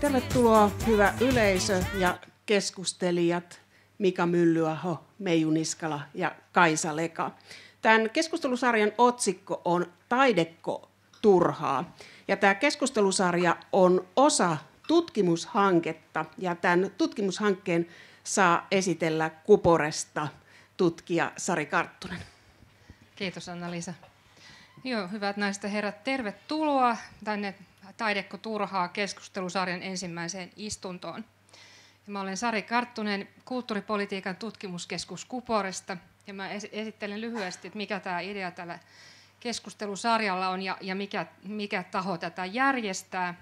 Tervetuloa hyvä yleisö ja keskustelijat Mika Myllyaho, Meiju Niskala ja Kaisa Leka. Tämän keskustelusarjan otsikko on Taidekko turhaa? Ja tämä keskustelusarja on osa tutkimushanketta ja tämän tutkimushankkeen saa esitellä Kuporesta tutkija Sari Karttunen. Kiitos Anna-Liisa. Joo, hyvät naiset ja herrat, tervetuloa tänne Taidekko turhaa keskustelusarjan ensimmäiseen istuntoon. Ja mä olen Sari Karttunen kulttuuripolitiikan tutkimuskeskus Kuporesta ja mä esittelen lyhyesti, että mikä tämä idea tällä keskustelusarjalla on ja, ja mikä, mikä taho tätä järjestää.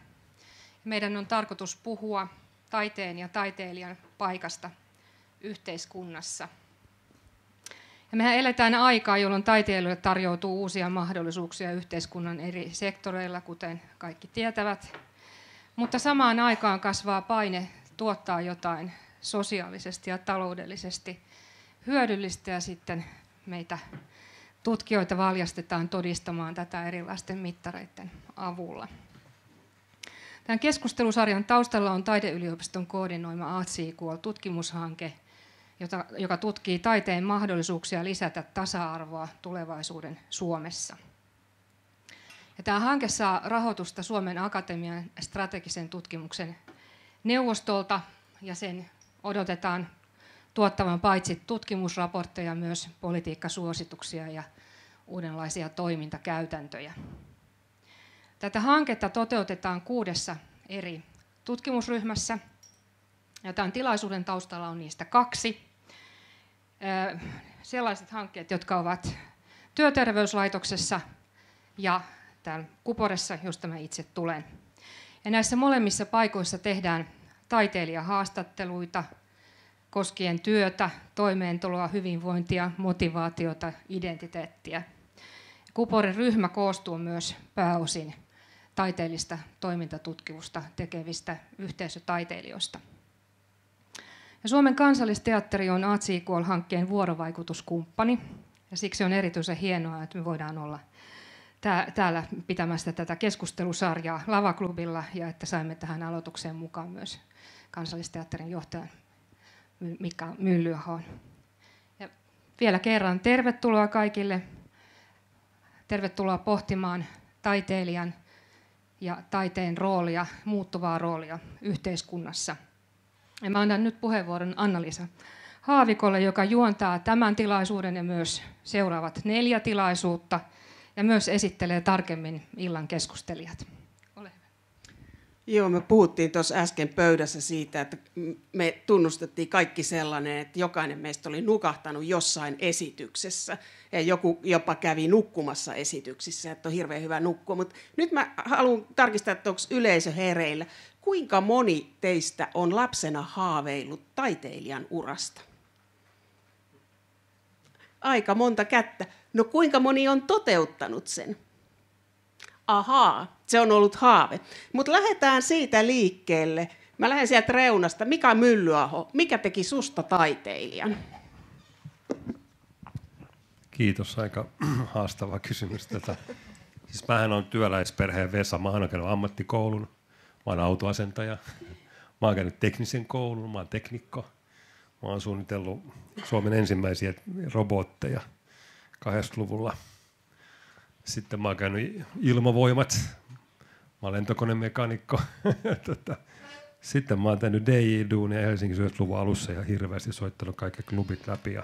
Meidän on tarkoitus puhua taiteen ja taiteilijan paikasta yhteiskunnassa – ja mehän eletään aikaa, jolloin taiteilijoille tarjoutuu uusia mahdollisuuksia yhteiskunnan eri sektoreilla, kuten kaikki tietävät. Mutta samaan aikaan kasvaa paine tuottaa jotain sosiaalisesti ja taloudellisesti hyödyllistä ja sitten meitä tutkijoita valjastetaan todistamaan tätä erilaisten mittareiden avulla. Tämän keskustelusarjan taustalla on taideyliopiston koordinoima Arts tutkimushanke – jota, joka tutkii taiteen mahdollisuuksia lisätä tasa-arvoa tulevaisuuden Suomessa. Ja tämä hanke saa rahoitusta Suomen Akatemian strategisen tutkimuksen neuvostolta ja sen odotetaan tuottavan paitsi tutkimusraportteja myös politiikkasuosituksia ja uudenlaisia toimintakäytäntöjä. Tätä hanketta toteutetaan kuudessa eri tutkimusryhmässä. Ja tämän tilaisuuden taustalla on niistä kaksi sellaiset hankkeet, jotka ovat työterveyslaitoksessa ja täällä Kuporessa, josta mä itse tulen. Ja näissä molemmissa paikoissa tehdään taiteilijahaastatteluita koskien työtä, toimeentuloa, hyvinvointia, motivaatiota, identiteettiä. Kuporen ryhmä koostuu myös pääosin taiteellista toimintatutkimusta tekevistä yhteisötaiteilijoista. Ja Suomen kansallisteatteri on ATSIKOL-hankkeen vuorovaikutuskumppani, ja siksi on erityisen hienoa, että me voidaan olla täällä pitämässä tätä keskustelusarjaa Lavaklubilla, ja että saimme tähän aloitukseen mukaan myös kansallisteatterin johtajan Mika Myllyahon. Ja vielä kerran tervetuloa kaikille. Tervetuloa pohtimaan taiteilijan ja taiteen roolia, muuttuvaa roolia yhteiskunnassa – ja mä annan nyt puheenvuoron Anna-Liisa Haavikolle, joka juontaa tämän tilaisuuden ja myös seuraavat neljä tilaisuutta ja myös esittelee tarkemmin illan keskustelijat. Ole hyvä. Joo, me puhuttiin tuossa äsken pöydässä siitä, että me tunnustettiin kaikki sellainen, että jokainen meistä oli nukahtanut jossain esityksessä. Ja joku jopa kävi nukkumassa esityksissä, että on hirveän hyvä nukkua. Mutta nyt mä haluan tarkistaa, että onko yleisö hereillä kuinka moni teistä on lapsena haaveillut taiteilijan urasta? Aika monta kättä. No kuinka moni on toteuttanut sen? Ahaa, se on ollut haave. Mutta lähdetään siitä liikkeelle. Mä lähden sieltä reunasta. Mika Myllyaho, mikä teki susta taiteilijan? Kiitos, aika haastava kysymys tätä. Siis mähän on työläisperheen Vesa, mä oon ammattikoulun Mä oon autoasentaja, mä oon käynyt teknisen koulun, mä oon teknikko, mä oon suunnitellut Suomen ensimmäisiä robotteja 80-luvulla. Sitten mä oon käynyt ilmavoimat, mä oon lentokonemekanikko. Tota, sitten mä oon tehnyt DJ-duunia Helsingin 90-luvun alussa ja hirveästi soittanut kaikki klubit läpi. Ja,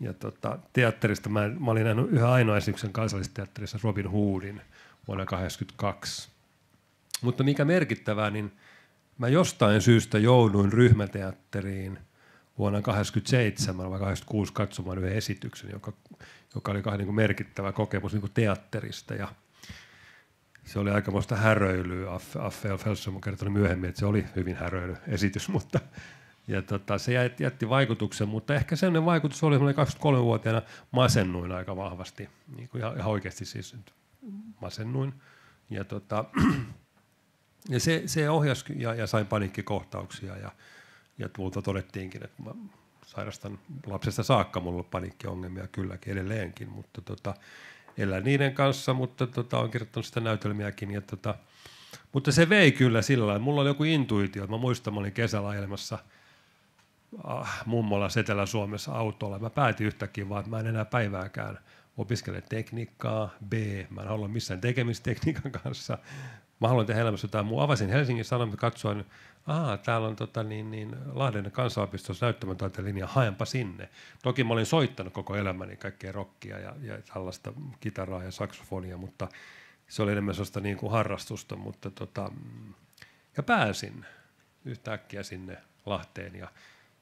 ja tota, teatterista mä, mä olin nähnyt yhä ainoa esityksen kansallisteatterissa Robin Hoodin vuonna 1982. Mutta mikä merkittävää, niin mä jostain syystä jouduin ryhmäteatteriin vuonna 1987 vai 86 katsomaan yhden esityksen, joka, joka oli niin merkittävä kokemus niin teatterista. Ja se oli aikamoista häröilyä. Affe, Affe Felsen on kertonut myöhemmin, että se oli hyvin häröily esitys, mutta ja tota, se jätti vaikutuksen, mutta ehkä sellainen vaikutus oli, että 23-vuotiaana masennuin aika vahvasti, niin kuin ihan, ihan oikeasti siis masennuin. Ja tota, Ja se, se ohjasi ja, ja sain paniikkikohtauksia ja, ja multa todettiinkin, että mä sairastan lapsesta saakka, mulla on paniikkiongelmia kylläkin edelleenkin, mutta tota, elän niiden kanssa, mutta tota, on kirjoittanut sitä näytelmiäkin. Ja tota, mutta se vei kyllä sillä lailla. Mulla oli joku intuitio. Mä muistan, mä olin kesällä ajelemassa ah, mummolla Etelä-Suomessa autolla. Mä päätin yhtäkkiä vaan, että mä en enää päivääkään opiskele tekniikkaa. B, mä en halua missään tekemistekniikan kanssa mä haluan tehdä elämässä jotain muuta. Avasin Helsingin Sanomat katsoa, niin, aa, täällä on tota, niin, niin, Lahden kansanopistossa linja, haenpa sinne. Toki mä olin soittanut koko elämäni kaikkea rockia ja, ja tällaista kitaraa ja saksofonia, mutta se oli enemmän sellaista niin kuin harrastusta. Mutta, tota, ja pääsin yhtäkkiä sinne Lahteen ja,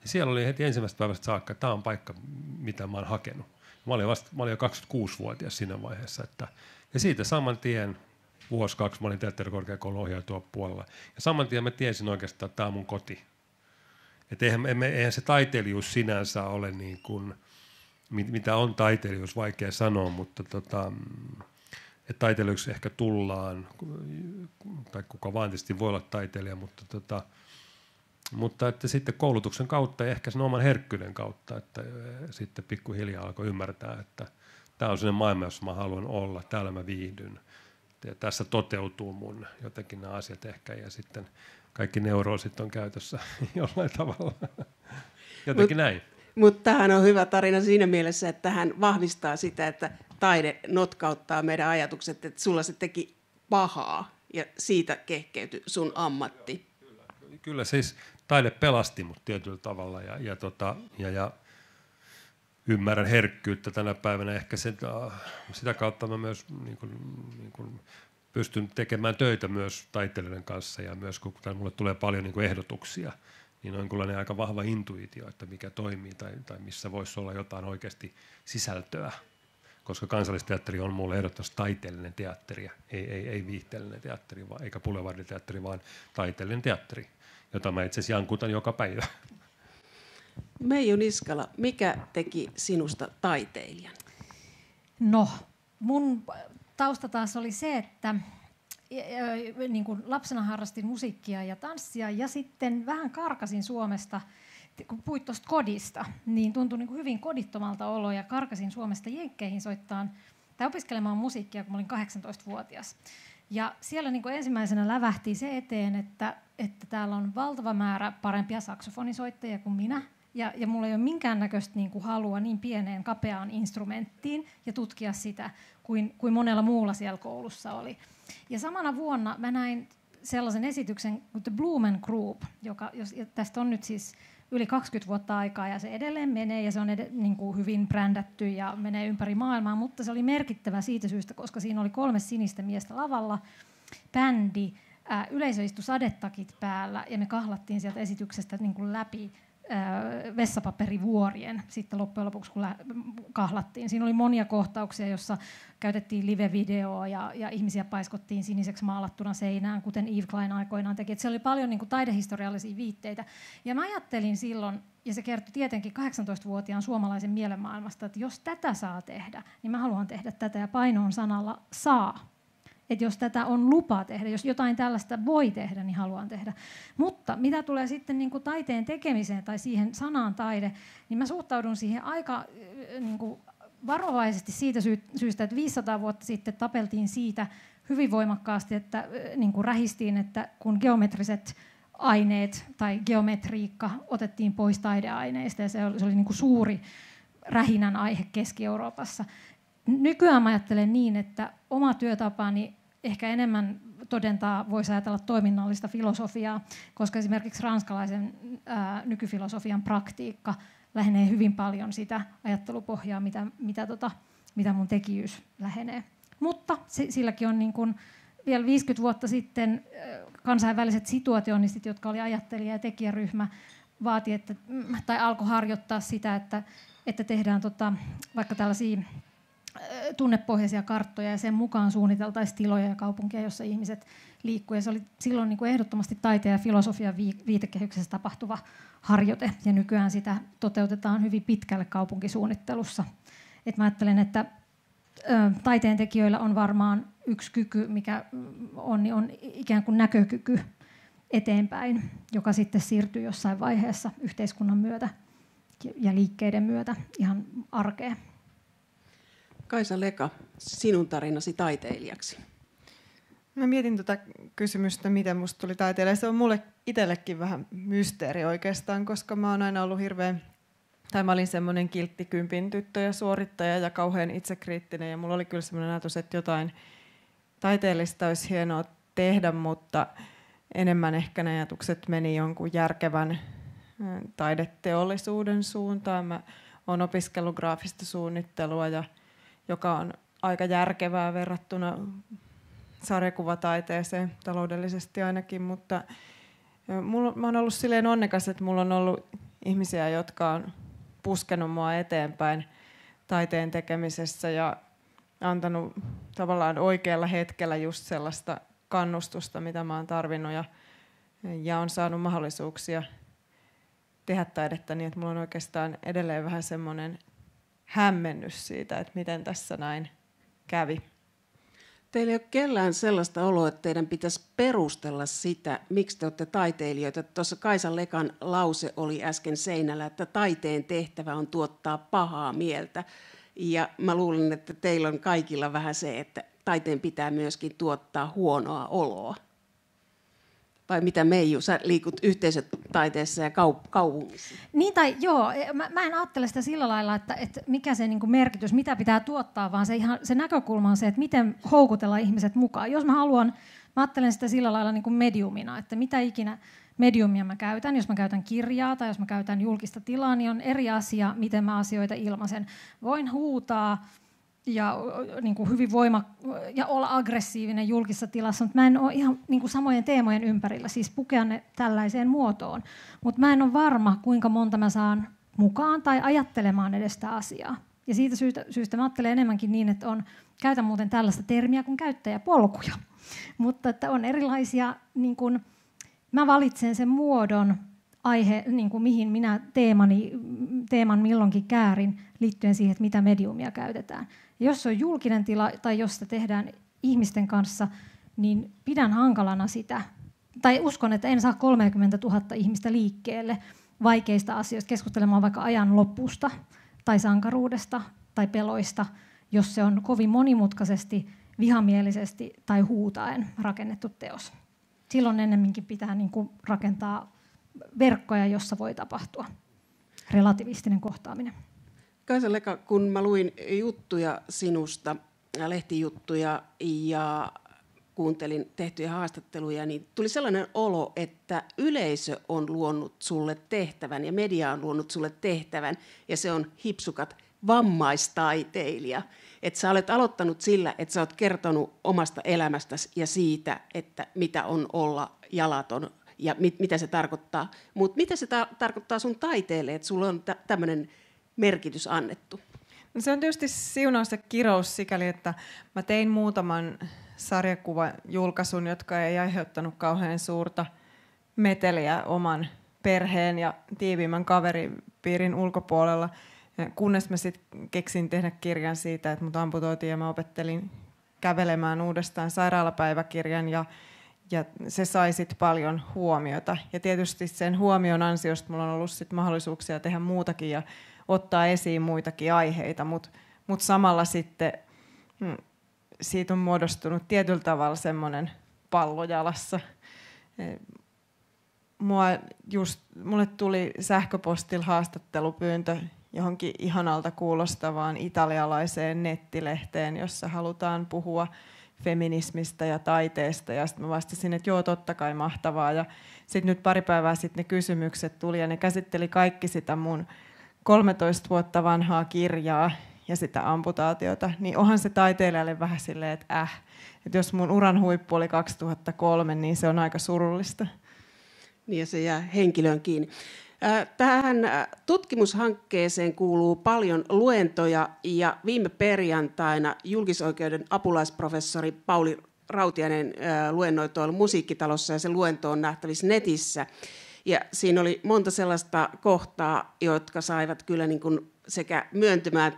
ja siellä oli heti ensimmäistä päivästä saakka, tämä on paikka, mitä mä oon hakenut. Mä olin, vasta, mä olin jo 26-vuotias siinä vaiheessa. Että, ja siitä saman tien vuosi, kaksi, mä olin teatterikorkeakoulun ohjaajatua puolella. Ja saman tien mä tiesin oikeastaan, että tämä on mun koti. Et eihän, eihän se taiteilijuus sinänsä ole niin kuin, mit, mitä on taiteilijuus, vaikea sanoa, mutta tota, että taiteilijuksi ehkä tullaan, tai kuka vaan tietysti voi olla taiteilija, mutta, tota, mutta että sitten koulutuksen kautta ja ehkä sen oman herkkyyden kautta, että e, sitten pikkuhiljaa alkoi ymmärtää, että tämä on sellainen maailma, jossa mä haluan olla, täällä mä viihdyn – ja tässä toteutuu mun jotenkin nämä asiat ehkä ja sitten kaikki neuroosit on käytössä jollain tavalla. Jotenkin Mut, näin. Mutta tämähän on hyvä tarina siinä mielessä, että hän vahvistaa sitä, että taide notkauttaa meidän ajatukset, että sulla se teki pahaa ja siitä kehkeytyi sun ammatti. kyllä, kyllä siis taide pelasti mut tietyllä tavalla ja, ja, tota, ja, ja ymmärrän herkkyyttä tänä päivänä. Ehkä sen, ah, sitä kautta mä myös niin kuin, niin kuin pystyn tekemään töitä myös taiteilijoiden kanssa ja myös kun mulle tulee paljon niin kuin ehdotuksia, niin on kyllä aika vahva intuitio, että mikä toimii tai, tai missä voisi olla jotain oikeasti sisältöä. Koska kansallisteatteri on mulle ehdottomasti taiteellinen teatteri, ei, ei, ei viihteellinen teatteri, eikä pulevarditeatteri, vaan taiteellinen teatteri, jota mä itse asiassa jankutan joka päivä. Meiju Niskala, mikä teki sinusta taiteilijan? No, mun tausta taas oli se, että niin kuin lapsena harrastin musiikkia ja tanssia ja sitten vähän karkasin Suomesta, kun puhuit tuosta kodista, niin tuntui niin kuin hyvin kodittomalta olo ja karkasin Suomesta Jenkkeihin soittaan tai opiskelemaan musiikkia, kun olin 18-vuotias. Ja siellä niin kuin ensimmäisenä lävähti se eteen, että, että täällä on valtava määrä parempia saksofonisoittajia kuin minä – ja, ja mulla ei ole minkäännäköistä niin kuin halua niin pieneen kapeaan instrumenttiin ja tutkia sitä kuin, kuin monella muulla siellä koulussa oli. Ja samana vuonna mä näin sellaisen esityksen kuin The Blumen Group, joka, jos, tästä on nyt siis yli 20 vuotta aikaa ja se edelleen menee ja se on ed- niin kuin hyvin brändätty ja menee ympäri maailmaa, mutta se oli merkittävä siitä syystä, koska siinä oli kolme sinistä miestä lavalla, bändi, ää, yleisö istui sadetakit päällä ja me kahlattiin sieltä esityksestä niin kuin läpi vessapaperivuorien sitten loppujen lopuksi, kun kahlattiin. Siinä oli monia kohtauksia, jossa käytettiin live-videoa ja, ja ihmisiä paiskottiin siniseksi maalattuna seinään, kuten Eve Klein aikoinaan teki. Et oli paljon niin kuin, taidehistoriallisia viitteitä. Ja mä ajattelin silloin, ja se kertoi tietenkin 18-vuotiaan suomalaisen mielenmaailmasta, että jos tätä saa tehdä, niin mä haluan tehdä tätä, ja paino on sanalla saa että jos tätä on lupa tehdä, jos jotain tällaista voi tehdä, niin haluan tehdä. Mutta mitä tulee sitten niin kuin taiteen tekemiseen tai siihen sanaan taide, niin mä suhtaudun siihen aika äh, niin kuin varovaisesti siitä syystä, että 500 vuotta sitten tapeltiin siitä hyvin voimakkaasti, että äh, niin kuin rähistiin, että kun geometriset aineet tai geometriikka otettiin pois taideaineista ja se oli, se oli niin kuin suuri rähinän aihe Keski-Euroopassa. Nykyään mä ajattelen niin, että oma työtapani ehkä enemmän todentaa, voisi ajatella toiminnallista filosofiaa, koska esimerkiksi ranskalaisen ää, nykyfilosofian praktiikka lähenee hyvin paljon sitä ajattelupohjaa, mitä, mitä, tota, mitä mun tekijyys lähenee. Mutta se, silläkin on niin kun, vielä 50 vuotta sitten kansainväliset situationistit, jotka oli ajattelija- ja tekijäryhmä, vaati, että, mm, tai alkoi harjoittaa sitä, että, että tehdään tota, vaikka tällaisia tunnepohjaisia karttoja ja sen mukaan suunniteltaisiin tiloja ja kaupunkia, jossa ihmiset liikkuu. Ja se oli silloin niin kuin ehdottomasti taiteen ja filosofian viitekehyksessä tapahtuva harjoite. Ja nykyään sitä toteutetaan hyvin pitkälle kaupunkisuunnittelussa. Et mä ajattelen, että taiteen tekijöillä on varmaan yksi kyky, mikä on, niin on ikään kuin näkökyky eteenpäin, joka sitten siirtyy jossain vaiheessa yhteiskunnan myötä ja liikkeiden myötä ihan arkeen. Kaisa Leka, sinun tarinasi taiteilijaksi. Mä mietin tätä tota kysymystä, miten musta tuli taiteilija. Se on mulle itsellekin vähän mysteeri oikeastaan, koska mä oon aina ollut hirveän tai mä olin semmoinen kilttikympin tyttö ja suorittaja ja kauhean itsekriittinen ja mulla oli kyllä semmoinen ajatus, että jotain taiteellista olisi hienoa tehdä, mutta enemmän ehkä ne ajatukset meni jonkun järkevän taideteollisuuden suuntaan. Mä oon opiskellut graafista suunnittelua ja joka on aika järkevää verrattuna sarjakuvataiteeseen taloudellisesti ainakin, mutta mulla, mä oon ollut silleen onnekas, että mulla on ollut ihmisiä, jotka on puskenut mua eteenpäin taiteen tekemisessä ja antanut tavallaan oikealla hetkellä just sellaista kannustusta, mitä mä oon tarvinnut ja, ja on saanut mahdollisuuksia tehdä taidetta niin, että mulla on oikeastaan edelleen vähän semmoinen hämmennys siitä, että miten tässä näin kävi. Teillä ei ole kellään sellaista oloa, että teidän pitäisi perustella sitä, miksi te olette taiteilijoita. Tuossa Kaisan Lekan lause oli äsken seinällä, että taiteen tehtävä on tuottaa pahaa mieltä. Ja mä luulen, että teillä on kaikilla vähän se, että taiteen pitää myöskin tuottaa huonoa oloa vai mitä Meiju, sä liikut yhteisötaiteessa ja kaup- kaupungissa? Niin tai joo, e, mä, mä en ajattele sitä sillä lailla, että, että mikä se niin merkitys, mitä pitää tuottaa, vaan se, ihan, se näkökulma on se, että miten houkutella ihmiset mukaan. Jos mä haluan, mä ajattelen sitä sillä lailla niin mediumina, että mitä ikinä mediumia mä käytän. Jos mä käytän kirjaa tai jos mä käytän julkista tilaa, niin on eri asia, miten mä asioita ilmaisen. Voin huutaa ja, niin kuin hyvin voima, ja olla aggressiivinen julkisessa tilassa, mutta mä en ole ihan niin kuin samojen teemojen ympärillä, siis pukea ne tällaiseen muotoon. Mutta mä en ole varma, kuinka monta mä saan mukaan tai ajattelemaan edestä asiaa. Ja siitä syystä, syystä mä ajattelen enemmänkin niin, että on, käytän muuten tällaista termiä kuin käyttäjäpolkuja. Mutta että on erilaisia, niin kuin, mä valitsen sen muodon, aihe, niin kuin mihin minä teemani, teeman milloinkin käärin liittyen siihen, että mitä mediumia käytetään. Jos se on julkinen tila tai jos sitä tehdään ihmisten kanssa, niin pidän hankalana sitä. Tai uskon, että en saa 30 000 ihmistä liikkeelle vaikeista asioista keskustelemaan vaikka ajan lopusta tai sankaruudesta tai peloista, jos se on kovin monimutkaisesti, vihamielisesti tai huutaen rakennettu teos. Silloin ennemminkin pitää niin kuin rakentaa verkkoja, jossa voi tapahtua relativistinen kohtaaminen. Kaisa Leka, kun mä luin juttuja sinusta, lehtijuttuja ja kuuntelin tehtyjä haastatteluja, niin tuli sellainen olo, että yleisö on luonut sulle tehtävän ja media on luonut sulle tehtävän ja se on hipsukat vammaistaiteilija. Että sä olet aloittanut sillä, että sä oot kertonut omasta elämästäsi ja siitä, että mitä on olla jalaton ja mit, mitä se tarkoittaa. Mutta mitä se ta- tarkoittaa sun taiteelle, että sulla on t- tämmöinen merkitys annettu? No se on tietysti siunaus ja kirous sikäli, että mä tein muutaman sarjakuvajulkaisun, jotka ei aiheuttanut kauhean suurta meteliä oman perheen ja tiiviimmän kaveripiirin ulkopuolella, kunnes mä sitten keksin tehdä kirjan siitä, että mut amputoitiin ja mä opettelin kävelemään uudestaan sairaalapäiväkirjan ja, ja se sai sit paljon huomiota. Ja tietysti sen huomion ansiosta mulla on ollut sit mahdollisuuksia tehdä muutakin ja ottaa esiin muitakin aiheita, mutta mut samalla sitten mm, siitä on muodostunut tietyllä tavalla semmoinen pallojalassa. E, mua just, mulle tuli sähköpostilla haastattelupyyntö johonkin ihanalta kuulostavaan italialaiseen nettilehteen, jossa halutaan puhua feminismistä ja taiteesta. Ja sitten mä vastasin, että joo, totta kai mahtavaa. Ja sitten nyt pari päivää sitten ne kysymykset tuli ja ne käsitteli kaikki sitä mun 13 vuotta vanhaa kirjaa ja sitä amputaatiota, niin onhan se taiteilijalle vähän silleen, että äh. Et jos mun uran huippu oli 2003, niin se on aika surullista. Niin ja se jää henkilöön kiinni. Äh, tähän äh, tutkimushankkeeseen kuuluu paljon luentoja ja viime perjantaina julkisoikeuden apulaisprofessori Pauli Rautiainen äh, tuolla musiikkitalossa ja se luento on nähtävissä netissä. Ja siinä oli monta sellaista kohtaa, jotka saivat kyllä niin kuin sekä myöntymään,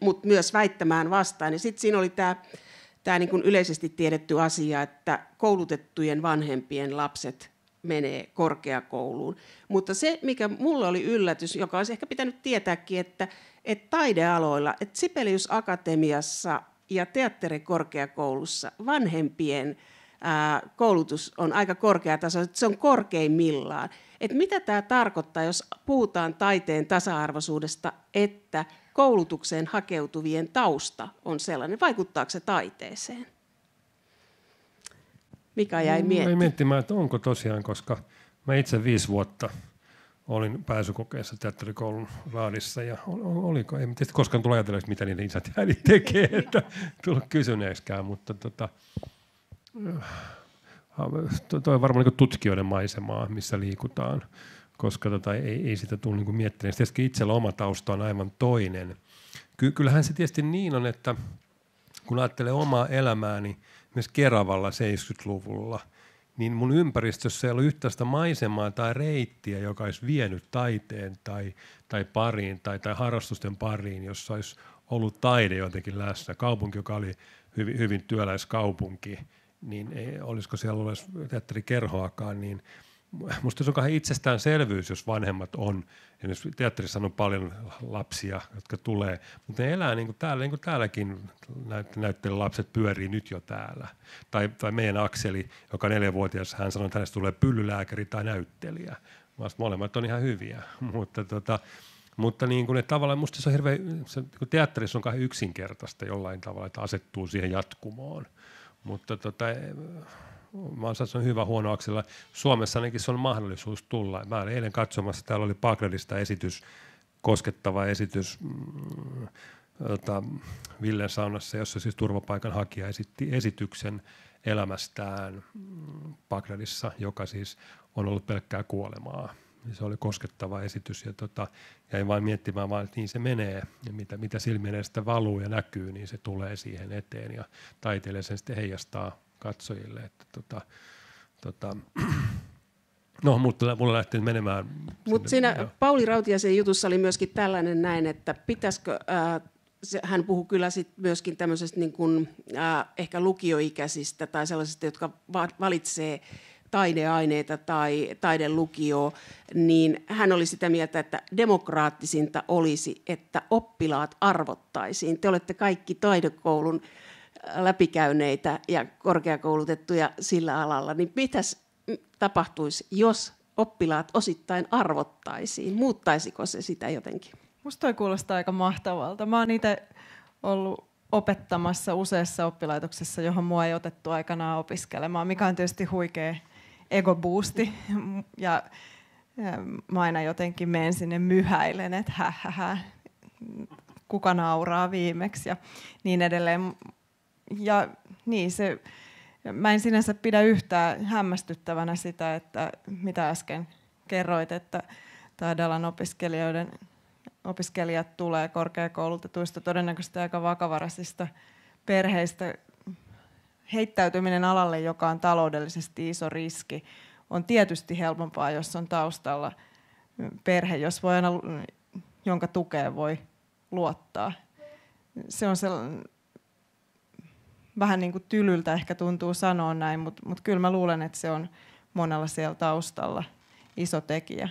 mutta myös väittämään vastaan. Ja sitten siinä oli tämä tämä niin kuin yleisesti tiedetty asia, että koulutettujen vanhempien lapset menee korkeakouluun. Mutta se, mikä mulle oli yllätys, joka olisi ehkä pitänyt tietääkin, että, että taidealoilla, että Sipelius Akatemiassa ja teatterikorkeakoulussa vanhempien koulutus on aika korkea, että se on korkeimmillaan. Et mitä tämä tarkoittaa, jos puhutaan taiteen tasa-arvoisuudesta, että koulutukseen hakeutuvien tausta on sellainen? Vaikuttaako se taiteeseen? Mikä jäi mm, miettimään? Jäi miettimään, että onko tosiaan, koska mä itse viisi vuotta olin pääsykokeessa teatterikoulun raadissa ja oliko, en tietysti koskaan tule ajatella, mitä niiden isät ja äidit tekee, että tullut kysyneeksikään, mutta tota, Äh, Tuo on varmaan niin tutkijoiden maisemaa, missä liikutaan, koska tota, ei, ei sitä tule niin miettimään. Tietysti itsellä oma tausta on aivan toinen. Ky- kyllähän se tietysti niin on, että kun ajattelee omaa elämääni niin myös Keravalla 70-luvulla, niin mun ympäristössä ei ollut yhtä sitä maisemaa tai reittiä, joka olisi vienyt taiteen tai, tai pariin tai, tai harrastusten pariin, jossa olisi ollut taide jotenkin läsnä. Kaupunki, joka oli hyvin, hyvin työläiskaupunki, kaupunki niin ei, olisiko siellä olisi teatterikerhoakaan, niin Musta se on kahden itsestäänselvyys, jos vanhemmat on, esimerkiksi teatterissa on paljon lapsia, jotka tulee, mutta ne elää niin kuin täällä, niin kuin täälläkin näyttelijän lapset pyörii nyt jo täällä. Tai, tai meidän Akseli, joka on neljävuotias, hän sanoi, että hänestä tulee pyllylääkäri tai näyttelijä. Mä molemmat on ihan hyviä, mutta tota, mutta niin kuin, että tavallaan musta se on hirveän, se, niin teatterissa on kahden yksinkertaista jollain tavalla, että asettuu siihen jatkumoon – mutta tota, e, mä oon se on hyvä huono aksella. Suomessa ainakin se on mahdollisuus tulla. Mä olin eilen katsomassa, täällä oli Bagdadista esitys, koskettava esitys mm, tota, Villen saunassa, jossa siis turvapaikanhakija esitti esityksen elämästään mm, Bagdadissa, joka siis on ollut pelkkää kuolemaa. Niin se oli koskettava esitys ja tota, jäin vain miettimään, vaan, että niin se menee ja mitä, mitä silmien edestä valuu ja näkyy, niin se tulee siihen eteen ja taiteilija sen sitten heijastaa katsojille. Että tota, tota, No, mutta mulla lähti menemään. Mutta siinä jo. Pauli Rautiaisen jutussa oli myöskin tällainen näin, että pitäisikö, äh, se, hän puhui kyllä sit myöskin tämmöisestä niin kun, äh, ehkä lukioikäisistä tai sellaisista, jotka va- valitsee äh, taideaineita tai taidelukioa, niin hän oli sitä mieltä, että demokraattisinta olisi, että oppilaat arvottaisiin. Te olette kaikki taidekoulun äh, läpikäyneitä ja korkeakoulutettuja sillä alalla, niin mitäs tapahtuisi, jos oppilaat osittain arvottaisiin? Muuttaisiko se sitä jotenkin? Musta toi kuulostaa aika mahtavalta. Mä oon itse ollut opettamassa useassa oppilaitoksessa, johon mua ei otettu aikanaan opiskelemaan, mikä on tietysti huikea Ego Ja, ja ähm, mä aina jotenkin menen sinne myhäilen, että hä, kuka nauraa viimeksi ja niin edelleen. Ja niin se, mä en sinänsä pidä yhtään hämmästyttävänä sitä, että mitä äsken kerroit, että taidealan opiskelijoiden opiskelijat tulee korkeakoulutetuista, todennäköisesti aika vakavaraisista perheistä, heittäytyminen alalle, joka on taloudellisesti iso riski, on tietysti helpompaa, jos on taustalla perhe, jos voi aina, jonka tukeen voi luottaa. Se on sellainen, vähän niin kuin tylyltä ehkä tuntuu sanoa näin, mutta mut kyllä mä luulen, että se on monella siellä taustalla iso tekijä.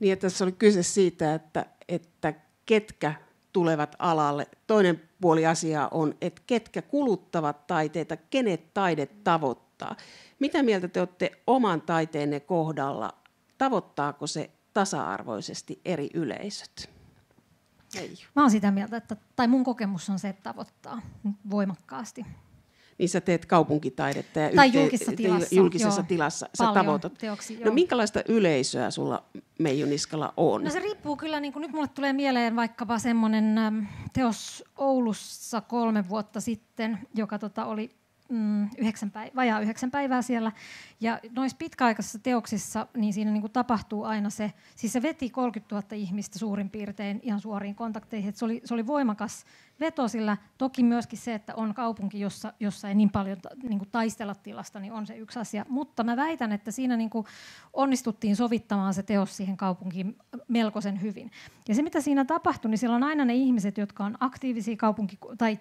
Niin, tässä oli kyse siitä, että, että ketkä tulevat alalle. Toinen puoli asiaa on, että ketkä kuluttavat taiteita, kenet taide tavoittaa. Mitä mieltä te olette oman taiteenne kohdalla? Tavoittaako se tasa-arvoisesti eri yleisöt? Ei. Mä oon sitä mieltä, että, tai mun kokemus on se, että tavoittaa voimakkaasti niin sä teet kaupunkitaidetta. Ja tai julkisessa tilassa. Julkisessa joo. tilassa sä Paljon tavoitat. Teoksi, no joo. No minkälaista yleisöä sulla Meiju Niskala on? No se riippuu kyllä, niin kuin nyt mulle tulee mieleen vaikkapa semmoinen teos Oulussa kolme vuotta sitten, joka tota oli mm, yhdeksän päiv- vajaa yhdeksän päivää siellä. Ja noissa pitkäaikaisissa teoksissa, niin siinä niin kuin tapahtuu aina se, siis se veti 30 000 ihmistä suurin piirtein ihan suoriin kontakteihin. Et se, oli, se oli voimakas veto, sillä toki myöskin se, että on kaupunki, jossa, jossa ei niin paljon niin kuin taistella tilasta, niin on se yksi asia. Mutta mä väitän, että siinä niin kuin onnistuttiin sovittamaan se teos siihen kaupunkiin melkoisen hyvin. Ja se, mitä siinä tapahtui, niin siellä on aina ne ihmiset, jotka on aktiivisia kaupunki- tai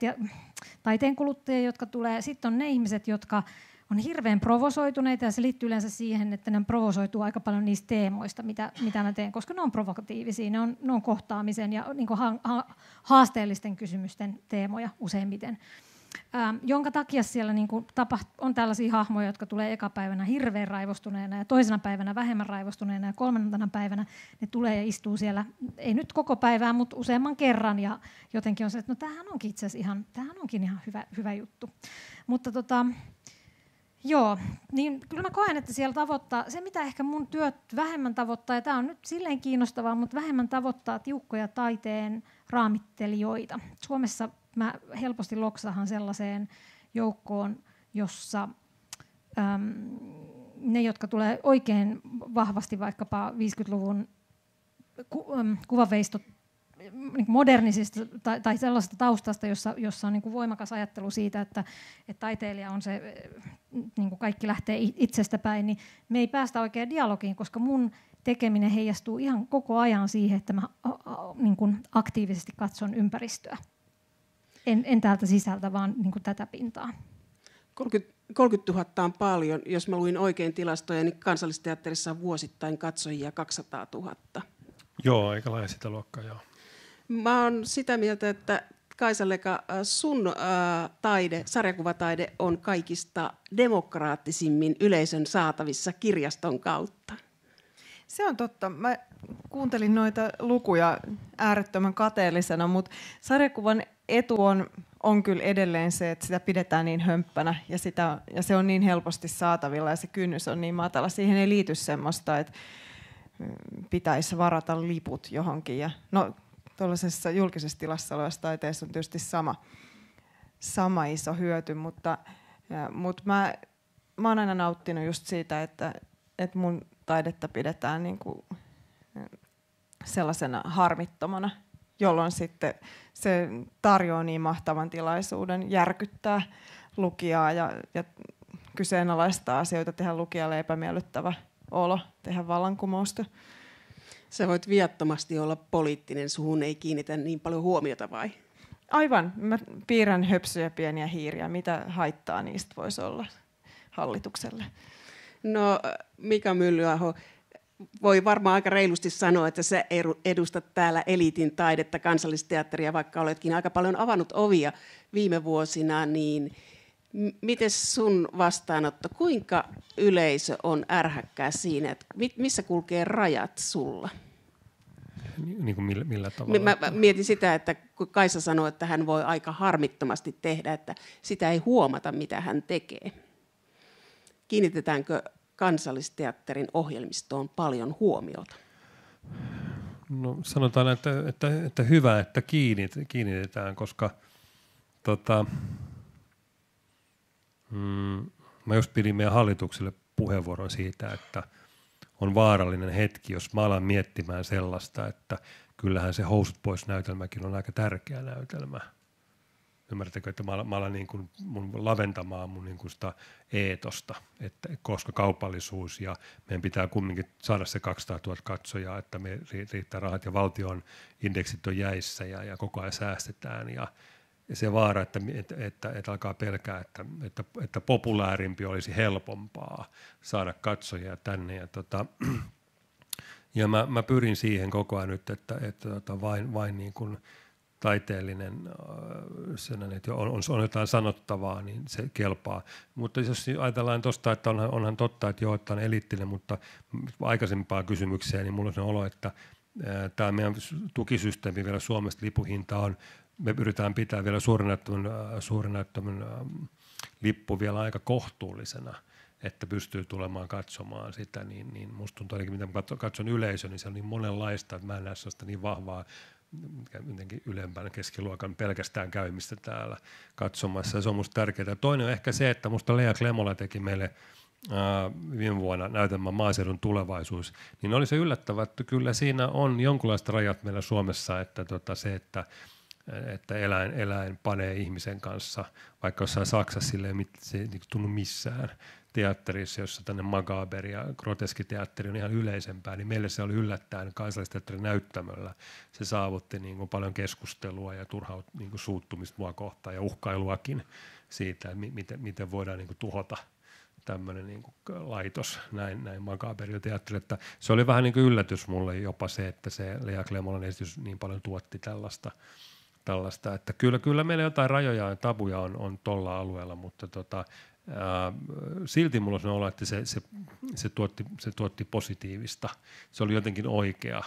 taiteen kuluttajia, jotka tulee. Sitten on ne ihmiset, jotka on hirveän provosoituneita ja se liittyy yleensä siihen, että ne provosoituu aika paljon niistä teemoista, mitä, mitä mä teen, koska ne on provokatiivisia, ne on, ne on kohtaamisen ja niin ha, ha, haasteellisten kysymysten teemoja useimmiten. Ähm, jonka takia siellä niin kuin tapaht- on tällaisia hahmoja, jotka tulee ekapäivänä hirveän raivostuneena ja toisena päivänä vähemmän raivostuneena ja kolmantena päivänä ne tulee ja istuu siellä, ei nyt koko päivää, mutta useamman kerran ja jotenkin on se, että no tämähän onkin itse asiassa ihan, tämähän onkin ihan hyvä, hyvä juttu. Mutta tota, Joo, niin kyllä mä koen, että siellä tavoittaa, se mitä ehkä mun työt vähemmän tavoittaa, ja tämä on nyt silleen kiinnostavaa, mutta vähemmän tavoittaa tiukkoja taiteen raamittelijoita. Suomessa mä helposti loksahan sellaiseen joukkoon, jossa äm, ne, jotka tulee oikein vahvasti vaikkapa 50-luvun ku, äm, niin modernisista tai, tai sellaista taustasta, jossa, jossa on niin kuin voimakas ajattelu siitä, että, että taiteilija on se, niin kuin kaikki lähtee itsestä päin, niin me ei päästä oikein dialogiin, koska mun tekeminen heijastuu ihan koko ajan siihen, että mä niin kuin aktiivisesti katson ympäristöä. En, en täältä sisältä, vaan niin kuin tätä pintaa. 30, 30 000 on paljon. Jos mä luin oikein tilastoja, niin kansallisteatterissa on vuosittain katsojia 200 000. Joo, aika lailla sitä luokkaa, joo. Mä oon sitä mieltä, että Leka, äh, sun äh, taide, sarjakuvataide on kaikista demokraattisimmin yleisön saatavissa kirjaston kautta. Se on totta. Mä kuuntelin noita lukuja äärettömän kateellisena, mutta sarjakuvan etu on, on kyllä edelleen se, että sitä pidetään niin hömppänä ja, sitä, ja se on niin helposti saatavilla ja se kynnys on niin matala. Siihen ei liity semmoista, että mm, pitäisi varata liput johonkin. Ja, no, tuollaisessa julkisessa tilassa olevassa taiteessa on tietysti sama, sama iso hyöty, mutta, mutta mä, mä oon aina nauttinut just siitä, että, että mun taidetta pidetään niin kuin eh, sellaisena harmittomana, jolloin sitten se tarjoaa niin mahtavan tilaisuuden järkyttää lukijaa ja, ja kyseenalaistaa asioita, tehdä lukijalle epämiellyttävä olo, tehdä vallankumousta. Sä voit viattomasti olla poliittinen, suhun ei kiinnitä niin paljon huomiota vai? Aivan. Mä piirrän höpsyjä pieniä hiiriä. Mitä haittaa niistä voisi olla hallitukselle? No Mika Myllyaho, voi varmaan aika reilusti sanoa, että sä edustat täällä eliitin taidetta, kansallisteatteria, vaikka oletkin aika paljon avannut ovia viime vuosina, niin – Miten sun vastaanotto, kuinka yleisö on ärhäkkää siinä, että missä kulkee rajat sulla? Niin kuin millä, millä tavalla? Mä, mietin sitä, että kun Kaisa sanoi, että hän voi aika harmittomasti tehdä, että sitä ei huomata, mitä hän tekee. Kiinnitetäänkö kansallisteatterin ohjelmistoon paljon huomiota? No sanotaan, että, että, että hyvä, että kiinnitetään, koska tota, mm, mä just pidin meidän hallitukselle puheenvuoron siitä, että on vaarallinen hetki, jos mä alan miettimään sellaista, että kyllähän se housut pois näytelmäkin on aika tärkeä näytelmä. Ymmärrättekö, että mä, mä alan niin kuin mun laventamaan mun niin kuin sitä eetosta, että koska kaupallisuus ja meidän pitää kumminkin saada se 200 000 katsojaa, että me riittää rahat ja valtion indeksit on jäissä ja, ja koko ajan säästetään ja, ja se vaara, että, että, että, että alkaa pelkää, että, että, että populaarimpi olisi helpompaa saada katsojia tänne. Ja, tota, ja mä, mä pyrin siihen koko ajan nyt, että, että että tota, vain, vain niin kuin taiteellinen äh, sellainen, että on, on, on jotain sanottavaa, niin se kelpaa. Mutta jos ajatellaan tuosta, että onhan, onhan totta, että joo, että on eliittinen, mutta aikaisempaa kysymykseen, niin mulla on se olo, että äh, tämä meidän tukisysteemi vielä Suomesta lipuhinta on me pyritään pitämään vielä suurinäyttömän, äh, suurinäyttömän äh, lippu vielä aika kohtuullisena, että pystyy tulemaan katsomaan sitä, niin, niin musta tuntuu ainakin, mitä katson, yleisö, niin se on niin monenlaista, että mä en näe sellaista niin vahvaa jotenkin ylempän keskiluokan pelkästään käymistä täällä katsomassa. Ja se on musta tärkeää. Toinen on ehkä se, että musta Lea Klemola teki meille äh, viime vuonna näytelmän Maaseudun tulevaisuus, niin oli se yllättävä, että kyllä siinä on jonkinlaista rajat meillä Suomessa, että tota se, että että eläin, eläin panee ihmisen kanssa, vaikka jossain Saksassa sille ei, mit, se ei niinku tunnu missään teatterissa, jossa tänne Magaberi ja groteskiteatteri on ihan yleisempää, niin meille se oli yllättäen kansallisteatterin näyttämöllä. Se saavutti niin kuin paljon keskustelua ja turhaa niin kuin suuttumista mua kohtaan ja uhkailuakin siitä, että miten, miten voidaan niin kuin tuhota tämmöinen niin kuin laitos näin, näin makaberilta. Ajattelin, että se oli vähän niin kuin yllätys mulle jopa se, että se Lea Klemolan esitys niin paljon tuotti tällaista tällaista. Että kyllä, kyllä meillä jotain rajoja ja tabuja on, on tuolla alueella, mutta tota, ää, silti mulla on ollut, että se, se, se, tuotti, se tuotti positiivista. Se oli jotenkin oikea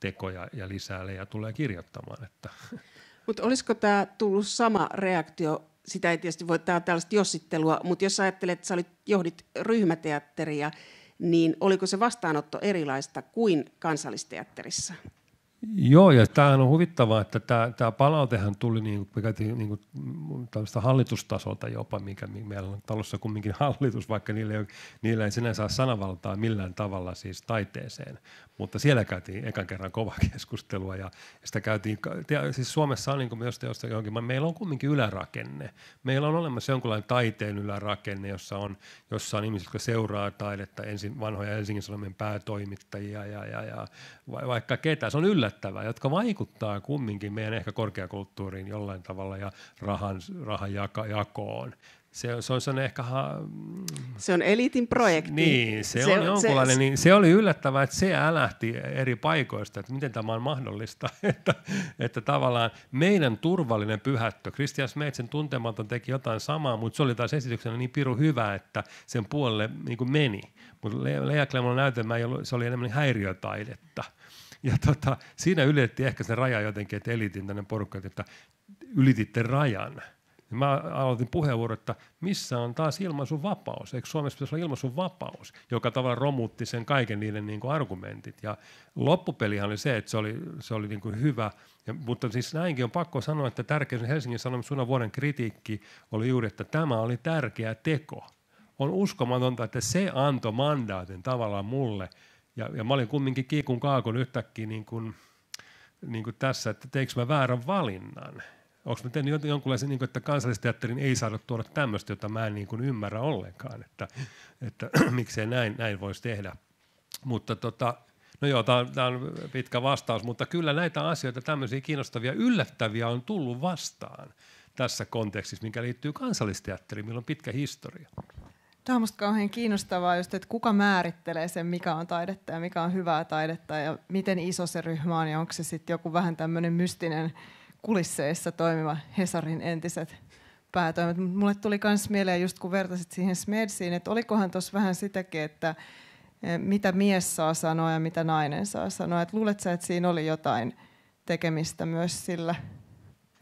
teko ja, ja lisää ja tulee kirjoittamaan. Että. Mut olisiko tämä tullut sama reaktio, sitä ei tietysti voi, tämä tällaista jossittelua, mutta jos ajattelet, että sä olit, johdit ryhmäteatteria, niin oliko se vastaanotto erilaista kuin kansallisteatterissa? Joo, ja tämähän on huvittavaa, että tämä, tämä palautehan tuli niin kuin, niin kuin tällaista hallitustasolta jopa, mikä meillä on talossa kumminkin hallitus, vaikka niillä ei, niillä ei sinänsä saa sanavaltaa millään tavalla siis taiteeseen. Mutta siellä käytiin ekan kerran kovaa keskustelua ja sitä käytiin, siis Suomessa on niin kuin, myös teosta johonkin, mutta meillä on kumminkin ylärakenne. Meillä on olemassa jonkinlainen taiteen ylärakenne, jossa on, jossa on ihmiset, jotka seuraa taidetta, ensin vanhoja Helsingin Sanomien päätoimittajia ja, ja, ja vaikka ketä. Se on yllä yllättävää, jotka vaikuttaa kumminkin meidän ehkä korkeakulttuuriin jollain tavalla ja rahan, rahan jaka, jakoon. Se, se on sellainen ehkä... Ha... Se on eliitin projekti. Niin, se, se on jonkunlainen. Se, niin se oli yllättävää, että se älähti eri paikoista, että miten tämä on mahdollista. että, että tavallaan meidän turvallinen pyhättö, Christian Smeitsen tuntematon teki jotain samaa, mutta se oli taas esityksenä niin piru hyvä, että sen puolelle niin meni. Mutta Lea Klemon näytelmä se oli enemmän häiriötaidetta ja tota, siinä ylitettiin ehkä se raja jotenkin, että elitin tänne porukka, että ylititte rajan. Ja mä aloitin puheenvuoron, että missä on taas ilmaisun vapaus? Eikö Suomessa pitäisi olla ilmaisun vapaus, joka tavallaan romutti sen kaiken niiden niin kuin argumentit? Ja loppupelihan oli se, että se oli, se oli niin kuin hyvä, ja, mutta siis näinkin on pakko sanoa, että tärkeä Helsingin Sanomissa suunnan vuoden kritiikki oli juuri, että tämä oli tärkeä teko. On uskomatonta, että se antoi mandaatin tavallaan mulle – ja, ja mä olin kumminkin kiikun kaakun yhtäkkiä niin kuin, niin kuin tässä, että teinkö mä väärän valinnan. Onko mä tehnyt jonkunlaisen, niin kuin, että kansallisteatterin ei saada tuoda tämmöistä, jota mä en niin kuin ymmärrä ollenkaan, että, että miksei näin, näin voisi tehdä. Mutta tota, no joo, tämä on, tää on pitkä vastaus, mutta kyllä näitä asioita, tämmöisiä kiinnostavia, yllättäviä on tullut vastaan tässä kontekstissa, mikä liittyy kansallisteatteriin, millä on pitkä historia. Tämä on musta kauhean kiinnostavaa just, että kuka määrittelee sen, mikä on taidetta ja mikä on hyvää taidetta ja miten iso se ryhmä on ja onko se sitten joku vähän tämmöinen mystinen kulisseissa toimiva Hesarin entiset päätoimet. Mut mulle tuli myös mieleen, just kun vertasit siihen Smedsiin, että olikohan tuossa vähän sitäkin, että e, mitä mies saa sanoa ja mitä nainen saa sanoa. Et luuletko, että siinä oli jotain tekemistä myös sillä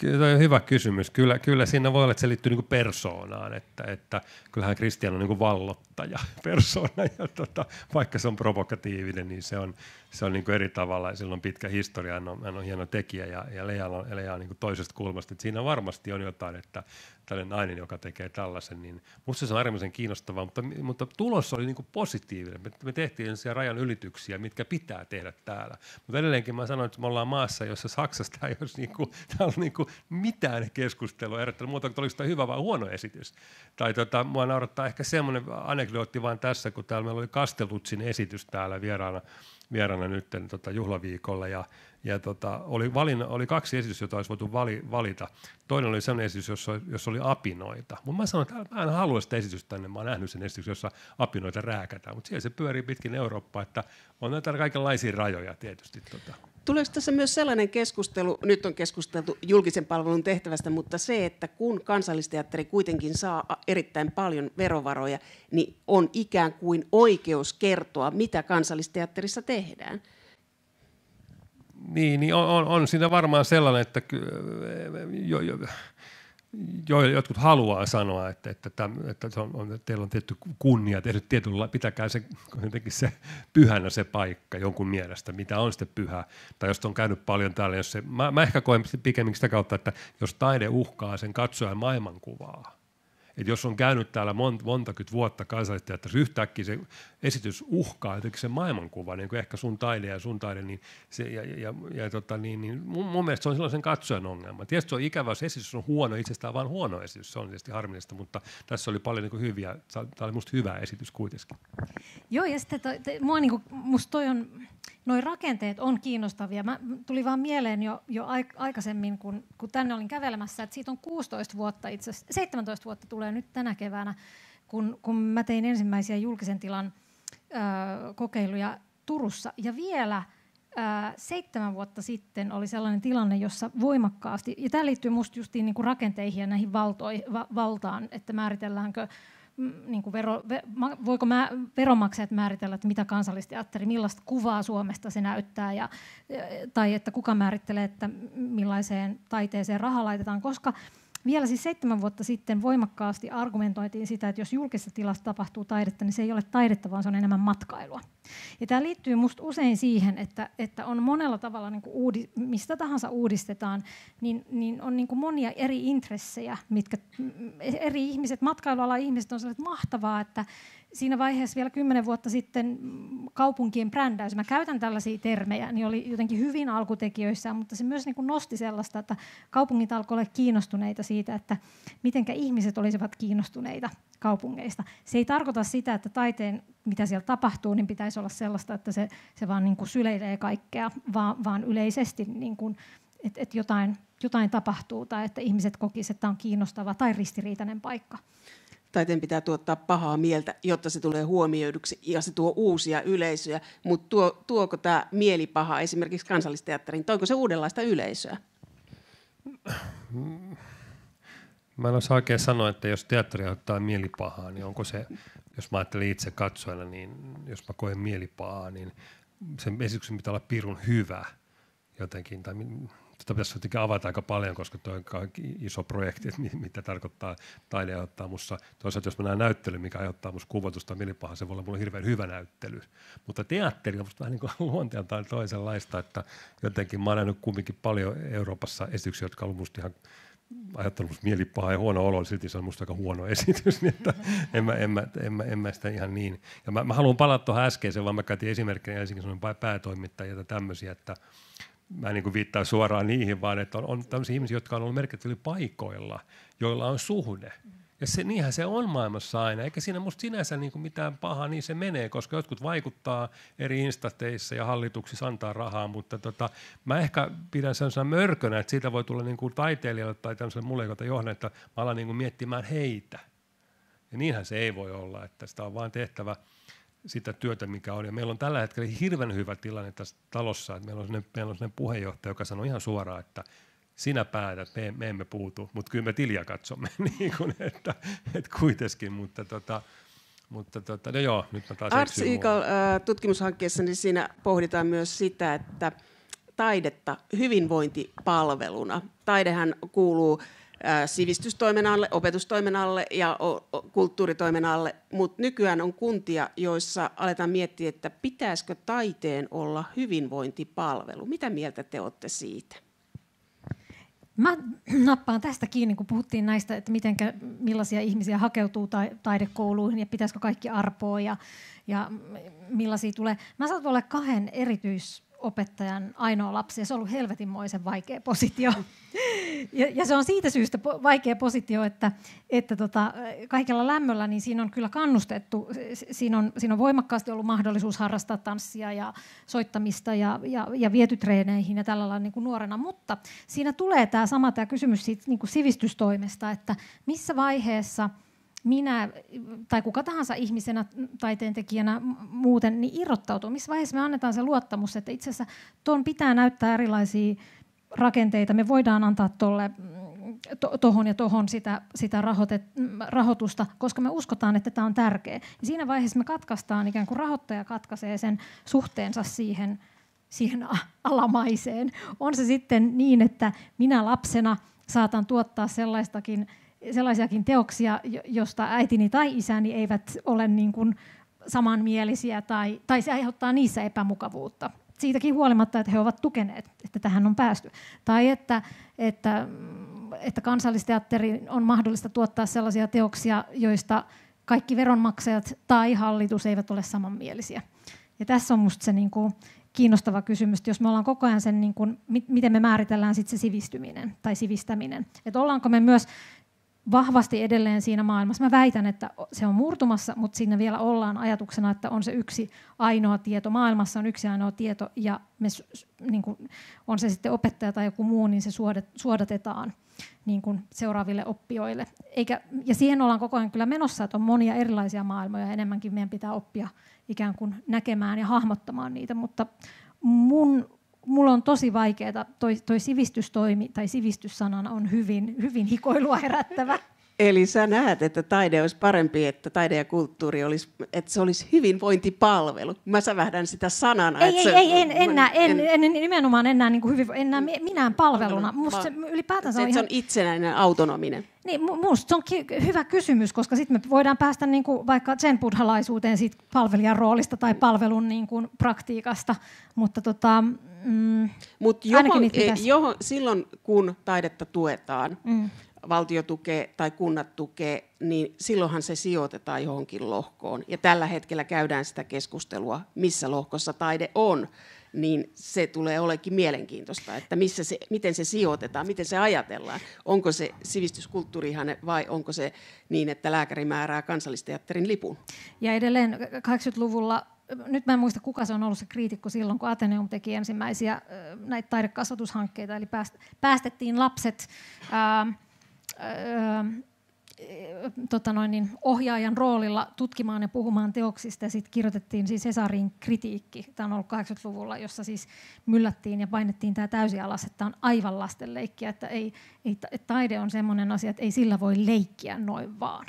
Kyllä, hyvä kysymys. Kyllä, kyllä siinä voi olla, että se liittyy niin persoonaan, että, että kyllähän Kristian on niin vallottaja persoona ja tota, vaikka se on provokatiivinen, niin se on, se on niin eri tavalla sillä on pitkä historia, hän on, hän on hieno tekijä ja, ja Leija on, Leija on niin toisesta kulmasta. Että siinä varmasti on jotain, että tällainen nainen, joka tekee tällaisen, niin musta se on äärimmäisen kiinnostavaa, mutta, mutta tulos oli niin kuin positiivinen. Me, me tehtiin siellä rajan ylityksiä, mitkä pitää tehdä täällä. Mutta edelleenkin mä sanoin, että me ollaan maassa, jossa Saksasta ei olisi niin kuin, täällä niin kuin mitään keskustelua erittäin muuta, että oliko tämä hyvä vai huono esitys. Tai tota, mua naurattaa ehkä semmoinen anekdootti vaan tässä, kun täällä meillä oli Kastelutsin esitys täällä vieraana, vieraana nyt tota, juhlaviikolla ja ja tota, oli, valin oli kaksi esitystä, joita olisi voitu vali, valita. Toinen oli sellainen esitys, jossa, jossa oli apinoita. Mutta mä sanoin, että mä en halua sitä esitystä tänne. Mä oon nähnyt sen esityksen, jossa apinoita rääkätään. Mutta siellä se pyörii pitkin Eurooppaa, että on näitä kaikenlaisia rajoja tietysti. Tota. Tuleeko tässä myös sellainen keskustelu, nyt on keskusteltu julkisen palvelun tehtävästä, mutta se, että kun kansallisteatteri kuitenkin saa erittäin paljon verovaroja, niin on ikään kuin oikeus kertoa, mitä kansallisteatterissa tehdään – niin, niin on, on, on siinä varmaan sellainen, että jo, jo, jo, jotkut haluaa sanoa, että, että, täm, että se on, on, teillä on tietty kunnia, tehty tietyllä, pitäkää se, jotenkin se pyhänä se paikka jonkun mielestä, mitä on sitten pyhä. Tai jos on käynyt paljon täällä, jos se, mä, mä ehkä koen pikemminkin sitä kautta, että jos taide uhkaa sen katsojan maailmankuvaa, että jos on käynyt täällä monta, montakymmentä vuotta että yhtäkkiä se esitys uhkaa jotenkin se maailmankuva, niin kuin ehkä sun taide ja sun taide, niin, se, ja, ja, ja tota, niin, niin mun, mun mielestä se on silloin sen katsojan ongelma. Tietysti se on ikävä, jos esitys on huono, itsestään vaan huono esitys, se on tietysti harmillista, mutta tässä oli paljon niin kuin hyviä, tämä oli musta hyvä esitys kuitenkin. Joo, ja sitten toi, te, mua niin kuin, musta toi on, noi rakenteet on kiinnostavia. Mä tuli vaan mieleen jo, jo aikaisemmin, kun, kun tänne olin kävelemässä, että siitä on 16 vuotta, itse asiassa 17 vuotta tulee nyt tänä keväänä, kun, kun mä tein ensimmäisiä julkisen tilan ö, kokeiluja Turussa. Ja vielä ö, seitsemän vuotta sitten oli sellainen tilanne, jossa voimakkaasti, ja tämä liittyy musta justiin niin rakenteihin ja näihin valtoi, va, valtaan, että määritelläänkö Mm, niin kuin vero, ve, voiko mä, veromaksajat määritellä, että mitä kansallisteatteri, millaista kuvaa Suomesta se näyttää, ja, tai että kuka määrittelee, että millaiseen taiteeseen raha laitetaan, koska vielä siis seitsemän vuotta sitten voimakkaasti argumentoitiin sitä, että jos julkisessa tilassa tapahtuu taidetta, niin se ei ole taidetta, vaan se on enemmän matkailua. Ja tämä liittyy minusta usein siihen, että, että on monella tavalla, niin kuin uudi, mistä tahansa uudistetaan, niin, niin on niin kuin monia eri intressejä, mitkä eri ihmiset, matkailualan ihmiset on sellaiset mahtavaa, että, siinä vaiheessa vielä kymmenen vuotta sitten kaupunkien brändäys, mä käytän tällaisia termejä, niin oli jotenkin hyvin alkutekijöissä, mutta se myös niin kuin nosti sellaista, että kaupungit alkoi olla kiinnostuneita siitä, että mitenkä ihmiset olisivat kiinnostuneita kaupungeista. Se ei tarkoita sitä, että taiteen, mitä siellä tapahtuu, niin pitäisi olla sellaista, että se, se vaan niin kuin syleilee kaikkea, vaan, vaan yleisesti niin kuin, että että jotain, jotain tapahtuu tai että ihmiset kokisivat, että tämä on kiinnostava tai ristiriitainen paikka taiteen pitää tuottaa pahaa mieltä, jotta se tulee huomioiduksi ja se tuo uusia yleisöjä. Mutta tuo, tuoko tämä mielipaha esimerkiksi kansallisteatteriin, toiko se uudenlaista yleisöä? Mä en osaa oikein sanoa, että jos teatteri ottaa mielipahaa, niin onko se, jos mä ajattelen itse katsojana, niin jos mä koen mielipahaa, niin sen esityksen pitää olla pirun hyvä jotenkin. Tai Tätä pitäisi jotenkin avata aika paljon, koska tuo on iso projekti, että mitä tarkoittaa taide aiheuttaa minussa. Toisaalta jos mä näen näyttely, mikä aiheuttaa minussa kuvotusta mielipahaa, se voi olla mulle hirveän hyvä näyttely. Mutta teatteri on musta vähän niin kuin luonteeltaan toisenlaista, että jotenkin mä olen nähnyt kumminkin paljon Euroopassa esityksiä, jotka on musta ihan ajattelut mielipahaa ja huono olo, silti se on musta aika huono esitys, niin että en mä, en mä, en mä, en mä sitä ihan niin. Ja mä, mä haluan palata tuohon äskeiseen, vaan mä käytin esimerkkinä ensinnäkin Sanoman päätoimittajia ja tämmöisiä, että, mä en niin viittaa suoraan niihin, vaan että on, on tämmöisiä ihmisiä, jotka on ollut merkittävillä paikoilla, joilla on suhde. Ja se, niinhän se on maailmassa aina, eikä siinä musta sinänsä niin kuin mitään pahaa, niin se menee, koska jotkut vaikuttaa eri instateissa ja hallituksissa antaa rahaa, mutta tota, mä ehkä pidän sellaisena mörkönä, että siitä voi tulla niin kuin taiteilijalle tai tämmöiselle mulle, jota johdan, että mä alan niin kuin miettimään heitä. Ja niinhän se ei voi olla, että sitä on vaan tehtävä – sitä työtä, mikä on. Ja meillä on tällä hetkellä hirveän hyvä tilanne tässä talossa, että meillä on sellainen, meillä on sellainen puheenjohtaja, joka sanoi ihan suoraan, että sinä päätät, me, me emme puutu, mutta kyllä me tilia katsomme, niin kuin, että, että kuitenkin, mutta tota, mutta tota, no joo, nyt mä taas Arts Eagle äh, tutkimushankkeessa, niin siinä pohditaan myös sitä, että taidetta hyvinvointipalveluna. Taidehan kuuluu sivistystoimen alle, opetustoimen alle ja kulttuuritoimen alle, mutta nykyään on kuntia, joissa aletaan miettiä, että pitäisikö taiteen olla hyvinvointipalvelu. Mitä mieltä te olette siitä? Mä nappaan tästä kiinni, kun puhuttiin näistä, että mitenkä, millaisia ihmisiä hakeutuu tai, taidekouluihin ja pitäisikö kaikki arpoa ja, ja millaisia tulee. Mä saatan olla kahden erityis opettajan ainoa lapsi ja se on ollut helvetinmoisen vaikea positio. ja, ja se on siitä syystä po- vaikea positio, että, että tota, kaikella lämmöllä niin siinä on kyllä kannustettu. Siinä on, siinä on voimakkaasti ollut mahdollisuus harrastaa tanssia ja soittamista ja, ja, ja viety treeneihin ja tällä lailla niin kuin nuorena. Mutta siinä tulee tämä sama tämä kysymys siitä, niin kuin sivistystoimesta, että missä vaiheessa – minä tai kuka tahansa ihmisenä, taiteentekijänä muuten, niin irrottautuu? Missä vaiheessa me annetaan se luottamus, että itse asiassa tuon pitää näyttää erilaisia rakenteita, me voidaan antaa tuolle tuohon to, ja tuohon sitä, sitä rahoitet, rahoitusta, koska me uskotaan, että tämä on tärkeä. Ja siinä vaiheessa me katkaistaan, ikään kuin rahoittaja katkaisee sen suhteensa siihen, siihen alamaiseen. On se sitten niin, että minä lapsena saatan tuottaa sellaistakin sellaisiakin teoksia, josta äitini tai isäni eivät ole niin kuin samanmielisiä tai, tai se aiheuttaa niissä epämukavuutta. Siitäkin huolimatta, että he ovat tukeneet, että tähän on päästy. Tai että, että, että kansallisteatteri on mahdollista tuottaa sellaisia teoksia, joista kaikki veronmaksajat tai hallitus eivät ole samanmielisiä. Ja tässä on minusta se niin kuin kiinnostava kysymys, jos me ollaan koko ajan sen, niin kuin, miten me määritellään sit se sivistyminen tai sivistäminen. Että ollaanko me myös vahvasti edelleen siinä maailmassa. Mä väitän, että se on murtumassa, mutta siinä vielä ollaan ajatuksena, että on se yksi ainoa tieto. Maailmassa on yksi ainoa tieto ja me, niin kun, on se sitten opettaja tai joku muu, niin se suodatetaan niin kun seuraaville oppijoille. Eikä, ja siihen ollaan koko ajan kyllä menossa, että on monia erilaisia maailmoja ja enemmänkin meidän pitää oppia ikään kuin näkemään ja hahmottamaan niitä, mutta mun mulla on tosi vaikeaa, toi, toi sivistystoimi tai sivistyssanana on hyvin, hyvin hikoilua herättävä. Eli sä näet, että taide olisi parempi, että taide ja kulttuuri olisi, että se olisi hyvinvointipalvelu. Mä sävähdän sitä sanana. Ei, että ei, se, ei, en, en, mä, en, en, en, nimenomaan enää niin kuin hyvin, enää minään palveluna. No, no, no, musta se ylipäätään se, on, ihan... se on itsenäinen, autonominen. Niin, musta se on ki- hyvä kysymys, koska sitten me voidaan päästä niin kuin vaikka sen buddhalaisuuteen siitä palvelijan roolista tai palvelun niin kuin praktiikasta, mutta tota, mm, Mut johon, johon, silloin kun taidetta tuetaan, mm valtio tukee tai kunnat tukee, niin silloinhan se sijoitetaan johonkin lohkoon. Ja tällä hetkellä käydään sitä keskustelua, missä lohkossa taide on, niin se tulee olekin mielenkiintoista, että missä se, miten se sijoitetaan, miten se ajatellaan. Onko se sivistyskulttuurihan vai onko se niin, että lääkäri määrää kansallisteatterin lipun? Ja edelleen 80-luvulla nyt mä en muista, kuka se on ollut se kriitikko silloin, kun Ateneum teki ensimmäisiä näitä taidekasvatushankkeita, eli päästettiin lapset ää, Öö, tota noin, niin ohjaajan roolilla tutkimaan ja puhumaan teoksista. Ja sitten kirjoitettiin siis Hesarin kritiikki, tämä on ollut 80-luvulla, jossa siis myllättiin ja painettiin tämä täysin alas, että tämä on aivan lastenleikkiä, että ei, ei, taide on sellainen asia, että ei sillä voi leikkiä noin vaan.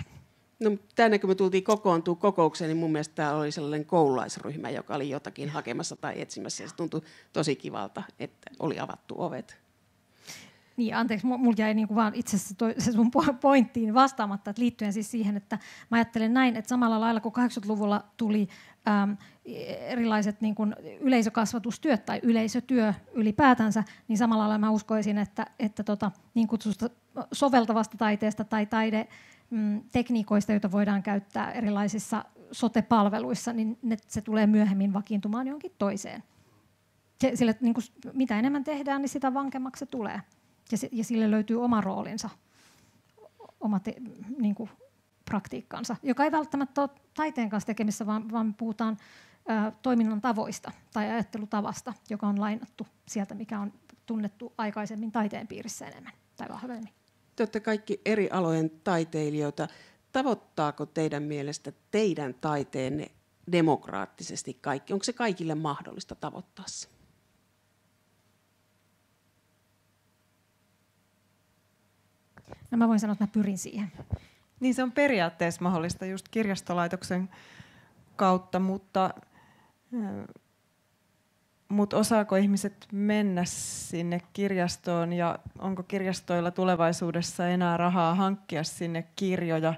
No, tänne kun me tultiin kokoontua kokoukseen, niin mun mielestä tämä oli sellainen koululaisryhmä, joka oli jotakin hakemassa tai etsimässä. Ja se tuntui tosi kivalta, että oli avattu ovet. Niin, anteeksi, mulla jäi niinku vaan itse asiassa sun pointtiin vastaamatta, että liittyen siis siihen, että mä ajattelen näin, että samalla lailla kun 80-luvulla tuli äm, erilaiset niin kuin yleisökasvatustyöt tai yleisötyö ylipäätänsä, niin samalla lailla mä uskoisin, että, että tota, niin kutsusta soveltavasta taiteesta tai taide, mm, tekniikoista, joita voidaan käyttää erilaisissa sotepalveluissa, niin ne, se tulee myöhemmin vakiintumaan jonkin toiseen. sillä, niin kuin, mitä enemmän tehdään, niin sitä vankemmaksi se tulee ja, se, ja sille löytyy oma roolinsa, oma te, niin kuin praktiikkansa, joka ei välttämättä ole taiteen kanssa tekemissä, vaan, vaan puhutaan ä, toiminnan tavoista tai ajattelutavasta, joka on lainattu sieltä, mikä on tunnettu aikaisemmin taiteen piirissä enemmän tai vahvemmin. Te olette kaikki eri alojen taiteilijoita. Tavoittaako teidän mielestä teidän taiteenne demokraattisesti kaikki? Onko se kaikille mahdollista tavoittaa se? No mä voin sanoa, että mä pyrin siihen. Niin se on periaatteessa mahdollista just kirjastolaitoksen kautta, mutta, äh, mutta osaako ihmiset mennä sinne kirjastoon ja onko kirjastoilla tulevaisuudessa enää rahaa hankkia sinne kirjoja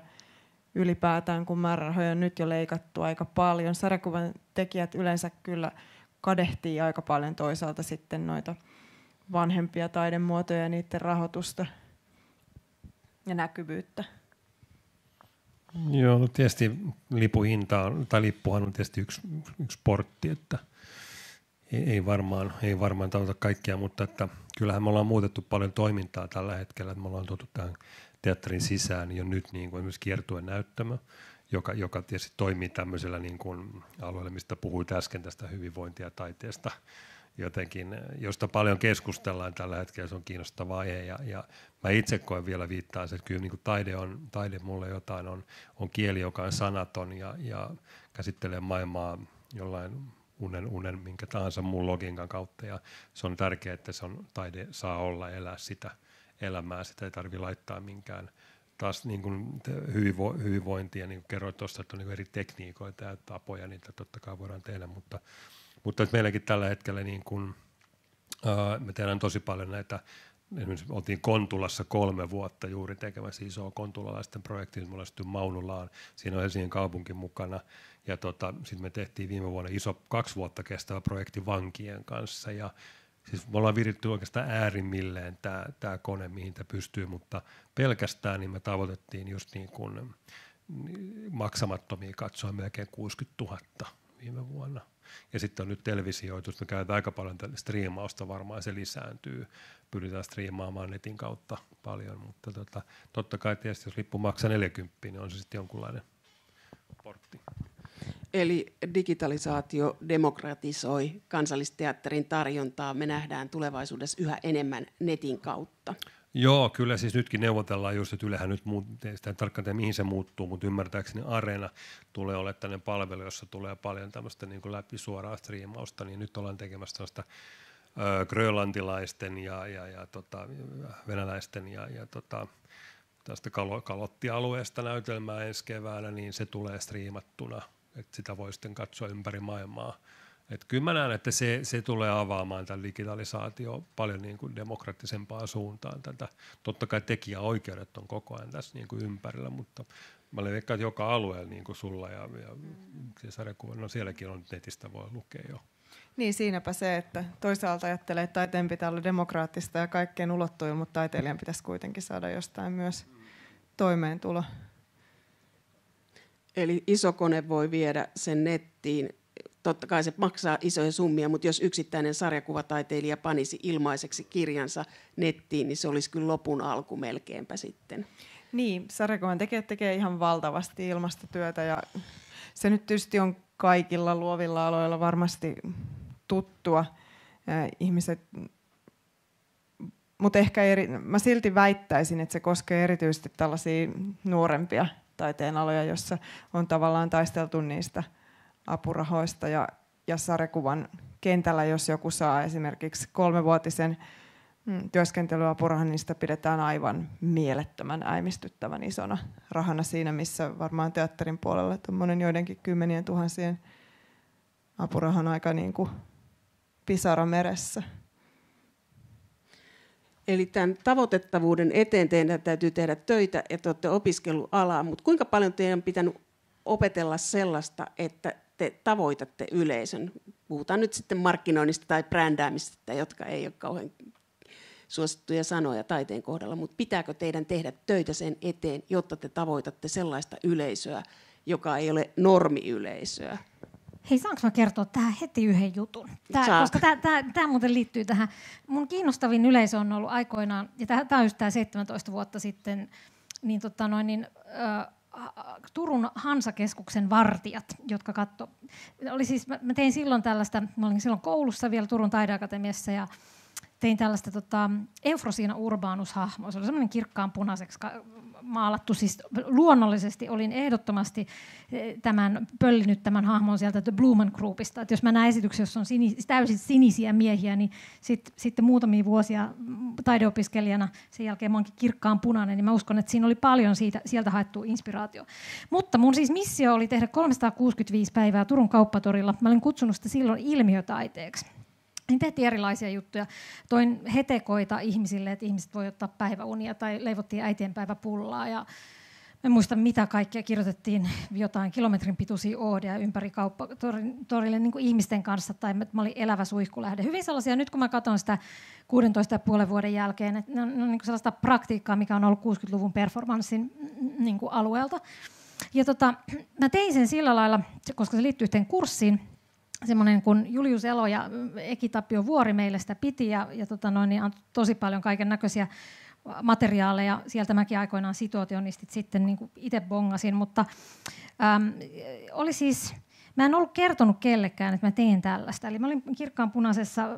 ylipäätään, kun määrärahoja on nyt jo leikattu aika paljon. Sarjakuvan tekijät yleensä kyllä kadehtii aika paljon toisaalta sitten noita vanhempia taidemuotoja ja niiden rahoitusta – ja näkyvyyttä? Joo, no tietysti lipuhinta on, tai lippuhan on tietysti yksi, yksi portti, että ei, ei varmaan, ei varmaan tavoita kaikkia, mutta että kyllähän me ollaan muutettu paljon toimintaa tällä hetkellä, että me ollaan tuotu tähän teatterin sisään jo nyt niin kuin myös kiertuen näyttämö, joka, joka tietysti toimii tämmöisellä niin kuin alueella, mistä puhuit äsken tästä hyvinvointia taiteesta, jotenkin, josta paljon keskustellaan tällä hetkellä, se on kiinnostava aihe ja, ja mä itse koen vielä viittaa, että kyllä niin kuin taide, on, taide mulle jotain on, on kieli, joka on sanaton ja, ja käsittelee maailmaa jollain unen, unen minkä tahansa mun logiikan kautta. Ja se on tärkeää, että se on, taide saa olla elää sitä elämää. Sitä ei tarvi laittaa minkään taas niin kuin hyvinvo, hyvinvointia, niin kuin kerroit tuossa, että on niin eri tekniikoita ja tapoja, niitä totta kai voidaan tehdä, mutta, mutta meilläkin tällä hetkellä niin kuin, ää, me tehdään tosi paljon näitä esimerkiksi oltiin Kontulassa kolme vuotta juuri tekemässä isoa kontulalaisten projektia, me ollaan Maunulaan, siinä on Helsingin kaupunki mukana, ja tota, sitten me tehtiin viime vuonna iso kaksi vuotta kestävä projekti vankien kanssa, ja siis me ollaan viritty oikeastaan äärimmilleen tämä, tämä kone, mihin tämä pystyy, mutta pelkästään niin me tavoitettiin just niin kuin niin, maksamattomia katsoa melkein 60 000 viime vuonna. Ja sitten on nyt televisioitu, me käytetään aika paljon striimausta varmaan, se lisääntyy. Pyritään striimaamaan netin kautta paljon, mutta tota, totta kai tietysti jos lippu maksaa 40, niin on se sitten jonkunlainen portti. Eli digitalisaatio demokratisoi kansallisteatterin tarjontaa. Me nähdään tulevaisuudessa yhä enemmän netin kautta. Joo, kyllä siis nytkin neuvotellaan just, että Ylehän nyt, muut, sitä en tarkkaan tiedä mihin se muuttuu, mutta ymmärtääkseni Areena tulee olemaan tämmöinen palvelu, jossa tulee paljon tämmöistä niin kuin läpi suoraa striimausta, niin nyt ollaan tekemässä tämmöistä ö, grönlantilaisten ja, ja, ja tota, venäläisten ja, ja tota, tästä kalottialueesta näytelmää ensi keväänä, niin se tulee striimattuna, että sitä voi sitten katsoa ympäri maailmaa et kyllä mä näen, että se, se tulee avaamaan tämän digitalisaatio paljon niin kuin demokraattisempaan suuntaan tätä. Totta kai tekijäoikeudet on koko ajan tässä niin kuin ympärillä, mutta mä olen että joka alueella niin kuin sulla ja, ja mm. sarjakuva, no sielläkin on netistä voi lukea jo. Niin siinäpä se, että toisaalta ajattelee, että taiteen pitää olla demokraattista ja kaikkeen ulottuu, mutta taiteilijan pitäisi kuitenkin saada jostain myös toimeentulo. Eli iso kone voi viedä sen nettiin totta kai se maksaa isoja summia, mutta jos yksittäinen sarjakuvataiteilija panisi ilmaiseksi kirjansa nettiin, niin se olisi kyllä lopun alku melkeinpä sitten. Niin, sarjakuvan tekijät tekee ihan valtavasti ilmastotyötä ja se nyt tietysti on kaikilla luovilla aloilla varmasti tuttua. Ihmiset mutta ehkä eri, mä silti väittäisin, että se koskee erityisesti tällaisia nuorempia taiteenaloja, jossa on tavallaan taisteltu niistä – apurahoista ja, ja sarjakuvan kentällä, jos joku saa esimerkiksi kolmevuotisen mm, työskentelyapurahan, niin sitä pidetään aivan mielettömän äimistyttävän isona rahana siinä, missä varmaan teatterin puolella tuommoinen joidenkin kymmenien tuhansien apurahan aika niin kuin pisara meressä. Eli tämän tavoitettavuuden eteen teidän täytyy tehdä töitä että olette opiskellut alaa, mutta kuinka paljon teidän on pitänyt opetella sellaista, että te tavoitatte yleisön? Puhutaan nyt sitten markkinoinnista tai brändäämisestä, jotka ei ole kauhean suosittuja sanoja taiteen kohdalla, mutta pitääkö teidän tehdä töitä sen eteen, jotta te tavoitatte sellaista yleisöä, joka ei ole normiyleisöä? Hei, saanko mä kertoa tähän heti yhden jutun? Tää, koska tämä muuten liittyy tähän. Mun kiinnostavin yleisö on ollut aikoinaan, ja tämä on just tämä 17 vuotta sitten, niin, tota noin, niin Turun Hansakeskuksen vartijat, jotka katto. Oli siis, mä, mä tein silloin tällaista, mä olin silloin koulussa vielä Turun taideakatemiassa ja tein tällaista tota, Eufrosina Urbanus-hahmoa. Se oli semmoinen kirkkaan punaiseksi maalattu. Siis luonnollisesti olin ehdottomasti e, tämän, pöllinyt tämän hahmon sieltä The Blumen Groupista. Et jos mä näen esityksiä, jossa on sinis, täysin sinisiä miehiä, niin sitten sit muutamia vuosia taideopiskelijana, sen jälkeen mä oonkin kirkkaan punainen, niin mä uskon, että siinä oli paljon siitä, sieltä haettu inspiraatio. Mutta mun siis missio oli tehdä 365 päivää Turun kauppatorilla. Mä olin kutsunut sitä silloin ilmiötaiteeksi niin tehtiin erilaisia juttuja. Toin hetekoita ihmisille, että ihmiset voi ottaa päiväunia tai leivottiin äitienpäiväpullaa ja en muista mitä kaikkea, kirjoitettiin jotain kilometrin pituisia oodeja ympäri kauppatorille niin kuin ihmisten kanssa, tai mä olin elävä suihkulähde. Hyvin sellaisia, nyt kun mä katson sitä 16,5 vuoden jälkeen, että ne on, ne on niin kuin sellaista praktiikkaa, mikä on ollut 60-luvun performanssin niin kuin alueelta. Ja tota, mä tein sen sillä lailla, koska se liittyy yhteen kurssiin, semmoinen kun Julius Elo ja Eki Tapio Vuori meille sitä piti ja, ja tota noin, niin tosi paljon kaiken näköisiä materiaaleja. Sieltä mäkin aikoinaan situationistit sitten niin itse bongasin, mutta äm, oli siis Mä en ollut kertonut kellekään, että mä teen tällaista. Eli mä olin kirkkaan punaisessa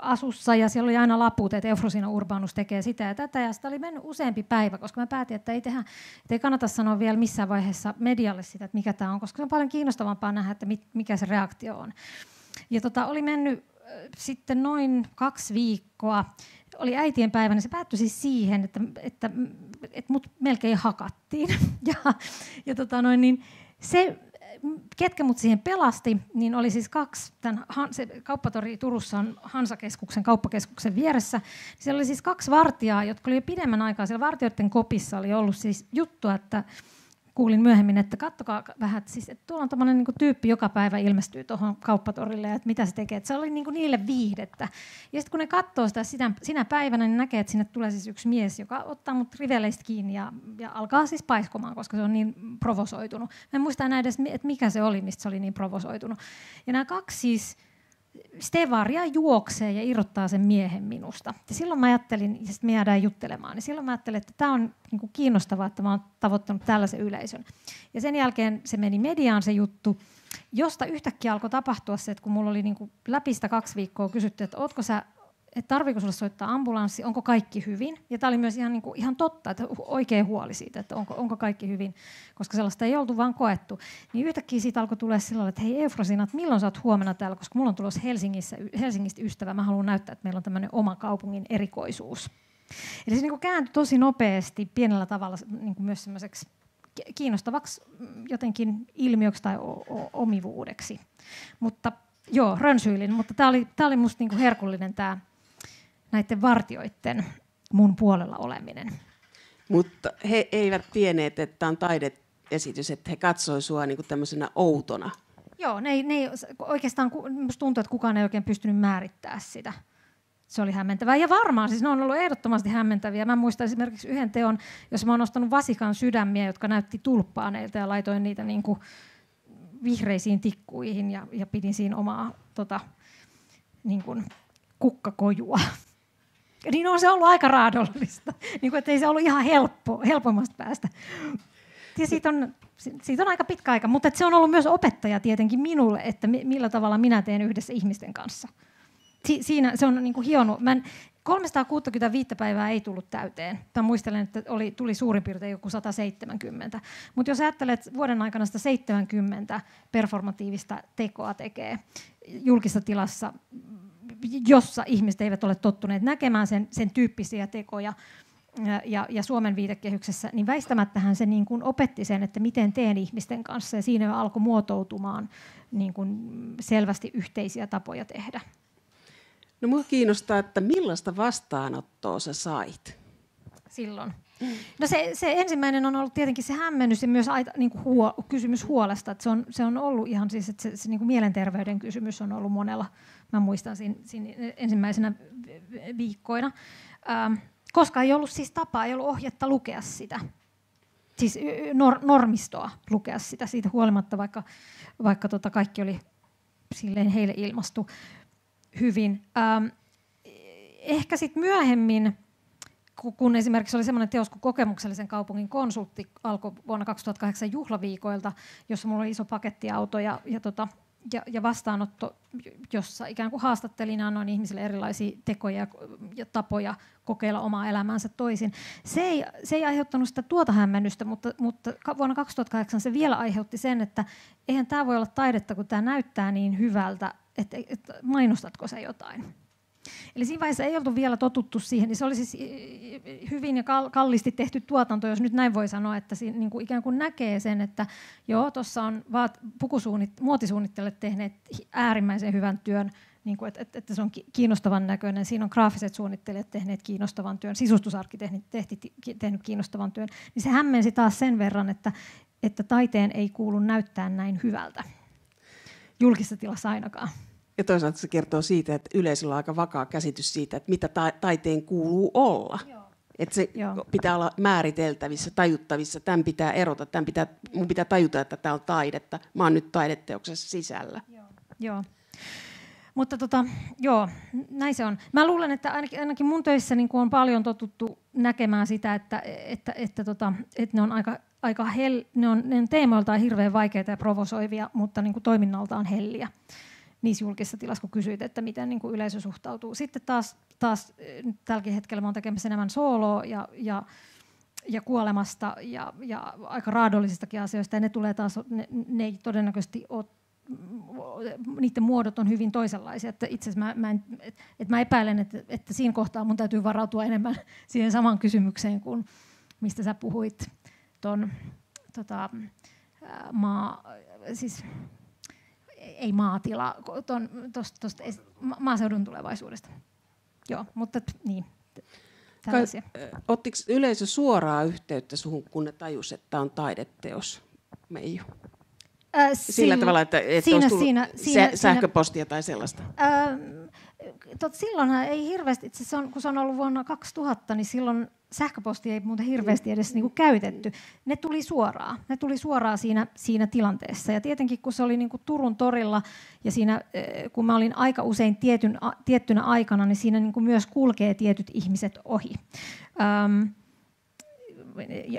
asussa ja siellä oli aina laput, että Eufrosina Urbanus tekee sitä ja tätä. Ja sitä oli mennyt useampi päivä, koska mä päätin, että ei, tehdä, että ei kannata sanoa vielä missään vaiheessa medialle sitä, että mikä tämä on, koska se on paljon kiinnostavampaa nähdä, että mikä se reaktio on. Ja tota, oli mennyt äh, sitten noin kaksi viikkoa oli äitien päivänä, niin se päättyi siis siihen, että, että, että mut melkein hakattiin. Ja, ja tota noin, niin se ketkä mut siihen pelasti, niin oli siis kaksi, tämän se kauppatori Turussa on Hansakeskuksen kauppakeskuksen vieressä, niin siellä oli siis kaksi vartijaa, jotka oli jo pidemmän aikaa siellä vartijoiden kopissa oli ollut siis juttu, että kuulin myöhemmin, että kattokaa vähän, että, siis, että tuolla on tämmöinen niin tyyppi joka päivä ilmestyy tuohon kauppatorille että mitä se tekee. Että se oli niin kuin niille viihdettä. Ja sitten kun ne katsoo sitä, sinä, sinä päivänä, niin näkee, että sinne tulee siis yksi mies, joka ottaa mut riveleistä kiinni ja, ja alkaa siis paiskomaan, koska se on niin provosoitunut. Mä en muista enää edes, että mikä se oli, mistä se oli niin provosoitunut. Ja nämä kaksi siis Stevaria juoksee ja irrottaa sen miehen minusta. Ja silloin mä ajattelin, ja sitten me jäädään juttelemaan, niin silloin mä ajattelin, että tämä on niinku kiinnostavaa, että mä oon tavoittanut tällaisen yleisön. Ja sen jälkeen se meni mediaan se juttu, josta yhtäkkiä alkoi tapahtua se, että kun mulla oli niinku läpistä kaksi viikkoa kysytty, että ootko sä että tarviiko sinulle soittaa ambulanssi, onko kaikki hyvin. Ja tämä oli myös ihan, niin kuin, ihan totta, että oikein huoli siitä, että onko, onko kaikki hyvin, koska sellaista ei oltu vaan koettu. Niin yhtäkkiä siitä alkoi tulla sillä että hei Eufrosina, että milloin saat huomenna täällä, koska mulla on tulossa Helsingissä, Helsingistä ystävä, mä haluan näyttää, että meillä on tämmöinen oma kaupungin erikoisuus. Eli se niin kuin kääntyi tosi nopeasti pienellä tavalla niin kuin myös semmoiseksi kiinnostavaksi mm, jotenkin ilmiöksi tai omivuudeksi. Mutta joo, rönsyilin, mutta tämä oli, oli musta niinku herkullinen tämä näiden vartioiden mun puolella oleminen. Mutta he eivät tienneet, että tämä on taideesitys, että he katsoivat sinua niin tämmöisenä outona. Joo, ne, ei, ne ei, oikeastaan musta tuntuu, että kukaan ei oikein pystynyt määrittämään sitä. Se oli hämmentävää. Ja varmaan, siis ne on ollut ehdottomasti hämmentäviä. Mä muistan esimerkiksi yhden teon, jossa mä oon ostanut vasikan sydämiä, jotka näytti tulppaaneilta ja laitoin niitä niin kuin vihreisiin tikkuihin ja, ja pidin siinä omaa tota, niin kuin kukkakojua niin on se ollut aika raadollista, niin kuin, että ei se ollut ihan helppo, helpommasta päästä. Ja siitä on, siitä on aika pitkä aika, mutta se on ollut myös opettaja tietenkin minulle, että millä tavalla minä teen yhdessä ihmisten kanssa. Si- siinä se on niin kuin hionnut. Mä en, 365 päivää ei tullut täyteen. Tämä muistelen, että oli, tuli suurin piirtein joku 170. Mutta jos ajattelet, että vuoden aikana 170 performatiivista tekoa tekee julkisessa tilassa jossa ihmiset eivät ole tottuneet näkemään sen, sen tyyppisiä tekoja ja, ja Suomen viitekehyksessä, niin väistämättähän se niin kuin opetti sen, että miten teen ihmisten kanssa ja siinä alkoi muotoutumaan niin kuin selvästi yhteisiä tapoja tehdä. No minua kiinnostaa, että millaista vastaanottoa sä sait? Silloin. No se, se ensimmäinen on ollut tietenkin se hämmennys ja myös aita, niin kuin huo, kysymys huolesta. Että se, on, se on ollut ihan siis, että se, se niin kuin mielenterveyden kysymys on ollut monella Mä muistan siinä, siinä ensimmäisenä viikkoina. Ähm, koska ei ollut siis tapaa, ei ollut ohjetta lukea sitä. Siis nor, normistoa lukea sitä siitä huolimatta, vaikka, vaikka tota kaikki oli silleen heille ilmastu hyvin. Ähm, ehkä sitten myöhemmin, kun esimerkiksi oli semmoinen teos kuin Kokemuksellisen kaupungin konsultti alkoi vuonna 2008 juhlaviikoilta, jossa mulla oli iso pakettiauto ja, ja tota, ja, ja vastaanotto, jossa ikään kuin haastattelin, annoin ihmisille erilaisia tekoja ja tapoja kokeilla omaa elämäänsä toisin. Se ei, se ei aiheuttanut sitä tuota hämmennystä, mutta, mutta vuonna 2008 se vielä aiheutti sen, että eihän tämä voi olla taidetta, kun tämä näyttää niin hyvältä, että että mainostatko se jotain. Eli siinä vaiheessa ei oltu vielä totuttu siihen, niin se oli siis eh, hyvin ja kalliisti tehty tuotanto, jos nyt näin voi sanoa, että siinä niin kuin ikään kuin näkee sen, että joo, tuossa on vaat, pukusuunnit, muotisuunnittelijat tehneet äärimmäisen hyvän työn, niin kuin, että, että, että se on kiinnostavan näköinen, siinä on graafiset suunnittelijat tehneet kiinnostavan työn, sisustusarkkitehti tehnyt kiinnostavan työn, niin se hämmensi taas sen verran, että, että taiteen ei kuulu näyttää näin hyvältä, julkisessa tilassa ainakaan. Ja toisaalta se kertoo siitä, että yleisöllä on aika vakaa käsitys siitä, että mitä ta- taiteen kuuluu olla. Joo. Että se Joo. pitää olla määriteltävissä, tajuttavissa, tämän pitää erota, tämän pitää, mun pitää tajuta, että tämä on taidetta. Mä oon nyt taideteoksessa sisällä. Joo. Mutta tota, joo, näin se on. Mä luulen, että ainakin, ainakin mun töissä niin on paljon totuttu näkemään sitä, että, että, että, tota, että ne on aika, aika hel, ne on, ne on teemoiltaan hirveän vaikeita ja provosoivia, mutta niin kuin toiminnaltaan helliä niissä julkisissa tilassa, kun kysyit, että miten niin kuin yleisö suhtautuu. Sitten taas, taas eh, tälläkin hetkellä mä oon tekemässä enemmän sooloa ja, ja ja kuolemasta ja, ja aika raadollisistakin asioista. Ja ne tulee taas, ne, ne ei todennäköisesti ole mm, niiden muodot on hyvin toisenlaisia. Että itse asiassa mä, mä, en, et, et mä epäilen, että, että siinä kohtaa mun täytyy varautua enemmän siihen samaan kysymykseen kuin mistä sä puhuit tuon tota, maa, siis ei maatila, ton, tosta, tosta, maaseudun tulevaisuudesta. Joo, mutta niin. Ottiko yleisö suoraa yhteyttä suhun, kun ne tajus, että on taideteos, Meiju? Äh, sillä, sillä tavalla, että, että siinä, olisi siinä, siinä, sähköpostia siinä, tai sellaista? Äh, tot, silloin ei hirveästi, itse se on, kun se on ollut vuonna 2000, niin silloin sähköposti ei muuten hirveästi edes niin kuin käytetty. Ne tuli suoraan. Ne tuli suoraan siinä, siinä tilanteessa. Ja tietenkin kun se oli niin kuin Turun torilla ja siinä, eh, kun mä olin aika usein tietyn, tiettynä aikana, niin siinä niin kuin myös kulkee tietyt ihmiset ohi. Öm,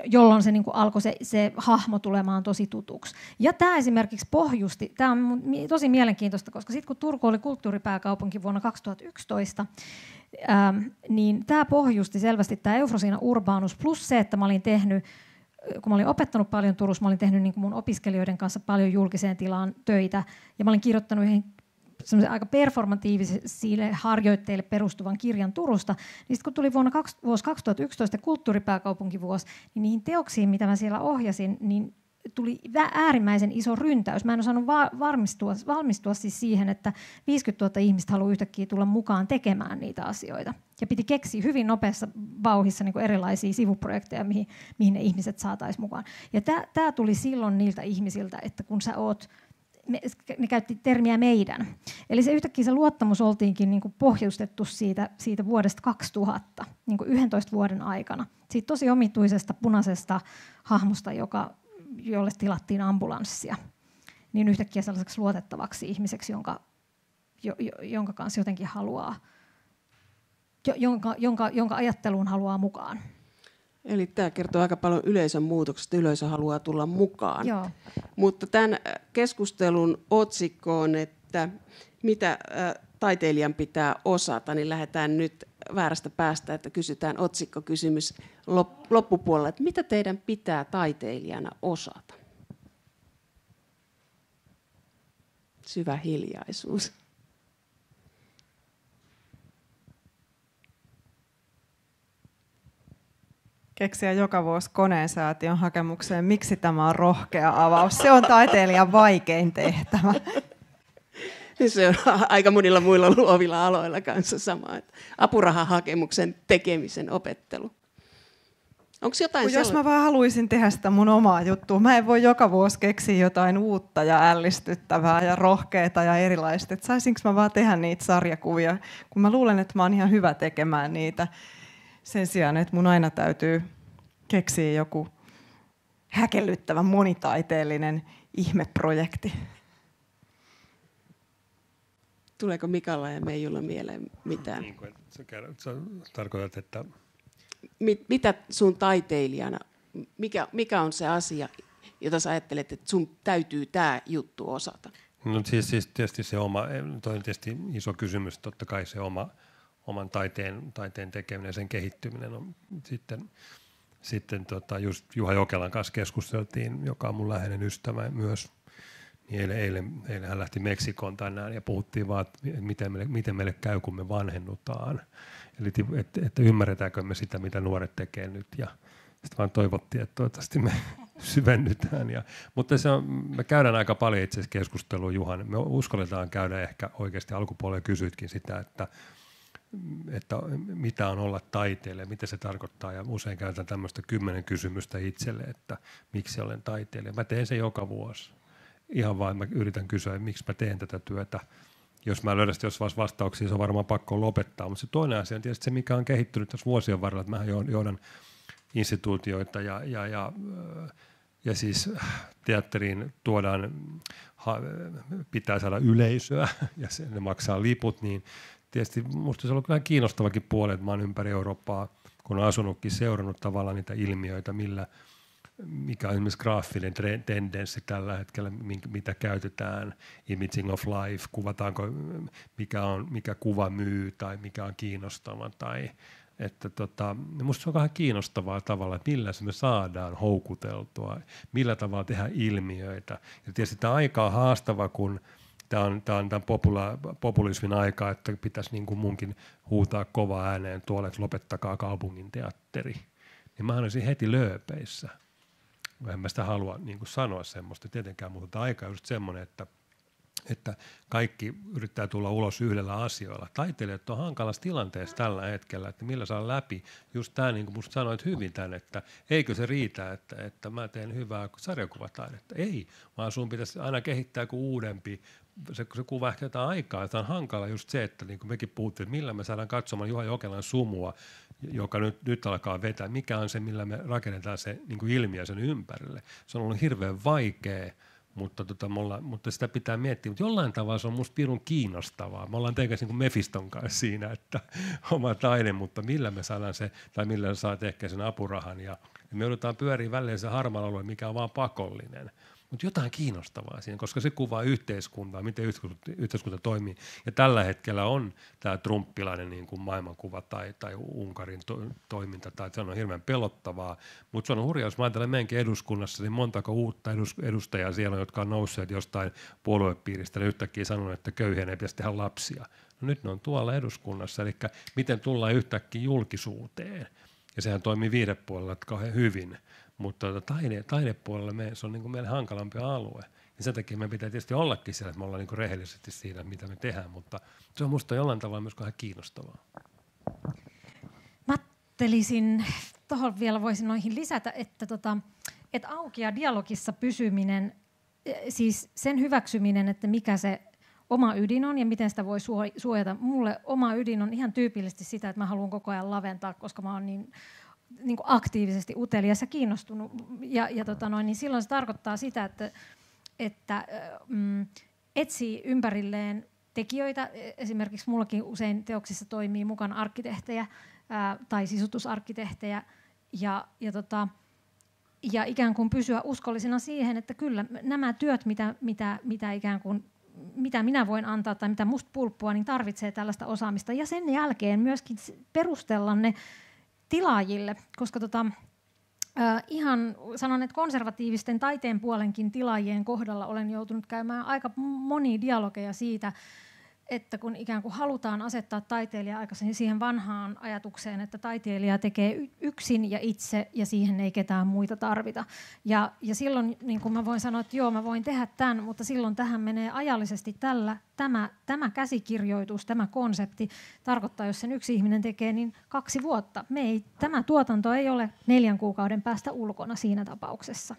jolloin se niin kuin alkoi se, se hahmo tulemaan tosi tutuksi. Ja tämä esimerkiksi pohjusti, tämä on tosi mielenkiintoista, koska sitten kun Turku oli kulttuuripääkaupunki vuonna 2011, Ähm, niin tämä pohjusti selvästi tämä Eufrosina Urbanus plus se, että mä olin tehnyt kun mä olin opettanut paljon Turussa, mä olin tehnyt niin mun opiskelijoiden kanssa paljon julkiseen tilaan töitä ja mä olin kirjoittanut yhden aika performatiivisille harjoitteille perustuvan kirjan Turusta, niin sitten kun tuli vuonna kaksi, vuosi 2011 kulttuuripääkaupunkivuosi, niin niihin teoksiin, mitä mä siellä ohjasin, niin tuli äärimmäisen iso ryntäys. Mä en osannut va- varmistua, valmistua siis siihen, että 50 000 ihmistä haluaa yhtäkkiä tulla mukaan tekemään niitä asioita. Ja piti keksiä hyvin nopeassa vauhissa niin erilaisia sivuprojekteja, mihin, mihin ne ihmiset saataisiin mukaan. Ja tämä tuli silloin niiltä ihmisiltä, että kun sä oot me, ne käytti termiä meidän. Eli se yhtäkkiä se luottamus oltiinkin niin pohjustettu siitä, siitä vuodesta 2000, niin 11 vuoden aikana. Siitä tosi omituisesta punaisesta hahmosta, joka jolle tilattiin ambulanssia, niin yhtäkkiä sellaiseksi luotettavaksi ihmiseksi, jonka, jo, jo, jonka kanssa jotenkin haluaa, jo, jonka, jonka, jonka ajatteluun haluaa mukaan. Eli tämä kertoo aika paljon yleisön muutoksesta, yleisö haluaa tulla mukaan. Joo. Mutta tämän keskustelun otsikko on, että mitä taiteilijan pitää osata, niin lähdetään nyt väärästä päästä, että kysytään otsikkokysymys loppupuolella, että mitä teidän pitää taiteilijana osata? Syvä hiljaisuus. keksiä joka vuosi koneensäätiön hakemukseen, miksi tämä on rohkea avaus. Se on taiteilijan vaikein tehtävä. se on aika monilla muilla luovilla aloilla kanssa sama. apurahahakemuksen tekemisen opettelu. Onko jotain Jos mä vaan haluaisin tehdä sitä mun omaa juttua. Mä en voi joka vuosi keksiä jotain uutta ja ällistyttävää ja rohkeita ja erilaista. Et saisinko mä vaan tehdä niitä sarjakuvia, kun mä luulen, että mä oon ihan hyvä tekemään niitä. Sen sijaan, että mun aina täytyy keksiä joku häkellyttävä monitaiteellinen ihmeprojekti. Tuleeko Mikalla ja Meijulla mieleen mitään? Niin kuin, sä, sä tarkoitat, että... Mit, mitä sun taiteilijana, mikä, mikä on se asia, jota sä ajattelet, että sun täytyy tämä juttu osata? No siis, siis tietysti se oma, toi on tietysti iso kysymys, totta kai se oma, oman taiteen, taiteen tekeminen ja sen kehittyminen on sitten, sitten tota, just Juha Jokelan kanssa keskusteltiin, joka on mun läheinen ystävä myös niin eilen, eilen, eilen hän lähti Meksikoon tänään ja puhuttiin vaan, että miten meille, miten meille käy, kun me vanhennutaan. Eli että et ymmärretäänkö me sitä, mitä nuoret tekee nyt. Ja sitten vaan toivottiin, että toivottavasti me syvennytään. Ja, mutta se on, me käydään aika paljon itse asiassa keskustelua, Juhan. Me uskalletaan käydä ehkä oikeasti alkupuolella kysytkin sitä, että, että mitä on olla taiteilija, mitä se tarkoittaa. Ja usein käytetään tämmöistä kymmenen kysymystä itselle, että miksi olen taiteilija. Mä teen se joka vuosi ihan vain mä yritän kysyä, miksi mä teen tätä työtä. Jos mä löydän jos jossain vastauksia, se on varmaan pakko lopettaa. Mutta se toinen asia on tietysti se, mikä on kehittynyt tässä vuosien varrella, että mä johdan instituutioita ja, ja, ja, ja siis äh, teatteriin tuodaan, pitää saada yleisöä ja se, ne maksaa liput, niin tietysti musta se on ollut vähän kiinnostavakin puoli, että mä oon ympäri Eurooppaa, kun olen asunutkin, seurannut tavallaan niitä ilmiöitä, millä – mikä on esimerkiksi graafinen tendenssi tällä hetkellä, mitä käytetään, imaging of life, kuvataanko, mikä, on, mikä kuva myy tai mikä on kiinnostava. Tai, että tota, musta se on vähän kiinnostavaa tavalla, että millä se me saadaan houkuteltua, millä tavalla tehdä ilmiöitä. Ja tietysti tämä aika on haastava, kun tämä on, tämä on tämän popula- populismin aika, että pitäisi niin kuin munkin huutaa kova ääneen tuolle, että lopettakaa kaupungin teatteri. Niin mä olisin heti lööpeissä en mä sitä halua niin kuin sanoa semmoista tietenkään, mutta tämä aika on just semmoinen, että, että kaikki yrittää tulla ulos yhdellä asioilla. Taiteilijat on hankalassa tilanteessa tällä hetkellä, että millä saa läpi. Just tämä, niin kuin musta sanoit hyvin tämän, että eikö se riitä, että, että mä teen hyvää sarjakuvataidetta. Ei, vaan sun pitäisi aina kehittää kuin uudempi, se, se kuvaa ehkä jotain aikaa. että on hankala just se, että niin kuin mekin puhuttiin, että millä me saadaan katsomaan Juha Jokelan sumua, joka nyt, nyt alkaa vetää. Mikä on se, millä me rakennetaan se niin kuin ilmiö sen ympärille. Se on ollut hirveän vaikea mutta, tota, me ollaan, mutta sitä pitää miettiä. Mutta jollain tavalla se on musta pirun kiinnostavaa. Me ollaan tekemässä niin Mefiston kanssa siinä, että oma taide, mutta millä me saadaan se, tai millä saa ehkä sen apurahan. Ja, ja me joudutaan pyöriin välillä se harmaalla alue, mikä on vaan pakollinen mutta jotain kiinnostavaa siinä, koska se kuvaa yhteiskuntaa, miten yhteiskunta, yhteiskunta toimii. Ja tällä hetkellä on tämä trumppilainen niin kuin maailmankuva tai, tai Unkarin to, toiminta, tai se on hirveän pelottavaa. Mutta se on hurjaa, jos mä ajattelen meidänkin eduskunnassa, niin montako uutta edustajaa siellä on, jotka on nousseet jostain puoluepiiristä ja niin yhtäkkiä sanonut, että köyhien ei pitäisi tehdä lapsia. No nyt ne on tuolla eduskunnassa, eli miten tullaan yhtäkkiä julkisuuteen. Ja sehän toimii viidepuolella kauhean hyvin – mutta tuota, taide, taidepuolella me, se on niin kuin meille hankalampi alue. Ja sen takia me pitää tietysti ollakin siellä, että me ollaan niin rehellisesti siinä, mitä me tehdään. Mutta se on musta jollain tavalla myös vähän kiinnostavaa. Mä tuohon vielä voisin noihin lisätä, että, tota, että auki ja dialogissa pysyminen, e, siis sen hyväksyminen, että mikä se oma ydin on ja miten sitä voi suojata. Mulle oma ydin on ihan tyypillisesti sitä, että mä haluan koko ajan laventaa, koska mä oon niin niin kuin aktiivisesti utelias ja kiinnostunut. Ja, ja tota noin, niin silloin se tarkoittaa sitä, että, että mm, etsii ympärilleen tekijöitä. E, esimerkiksi mullakin usein teoksissa toimii mukaan arkkitehtejä ää, tai sisutusarkkitehtejä. Ja, ja, tota, ja ikään kuin pysyä uskollisena siihen, että kyllä nämä työt, mitä, mitä, mitä ikään kuin mitä minä voin antaa tai mitä musta pulppua, niin tarvitsee tällaista osaamista. Ja sen jälkeen myöskin perustella ne tilaajille, koska tota, ihan sanon, että konservatiivisten taiteen puolenkin tilaajien kohdalla olen joutunut käymään aika monia dialogeja siitä, että kun ikään kuin halutaan asettaa taiteilija aikaisemmin niin siihen vanhaan ajatukseen, että taiteilija tekee yksin ja itse ja siihen ei ketään muita tarvita. Ja, ja silloin niin kuin mä voin sanoa, että joo mä voin tehdä tämän, mutta silloin tähän menee ajallisesti tällä, tämä, tämä käsikirjoitus, tämä konsepti tarkoittaa, jos sen yksi ihminen tekee, niin kaksi vuotta. Me ei, tämä tuotanto ei ole neljän kuukauden päästä ulkona siinä tapauksessa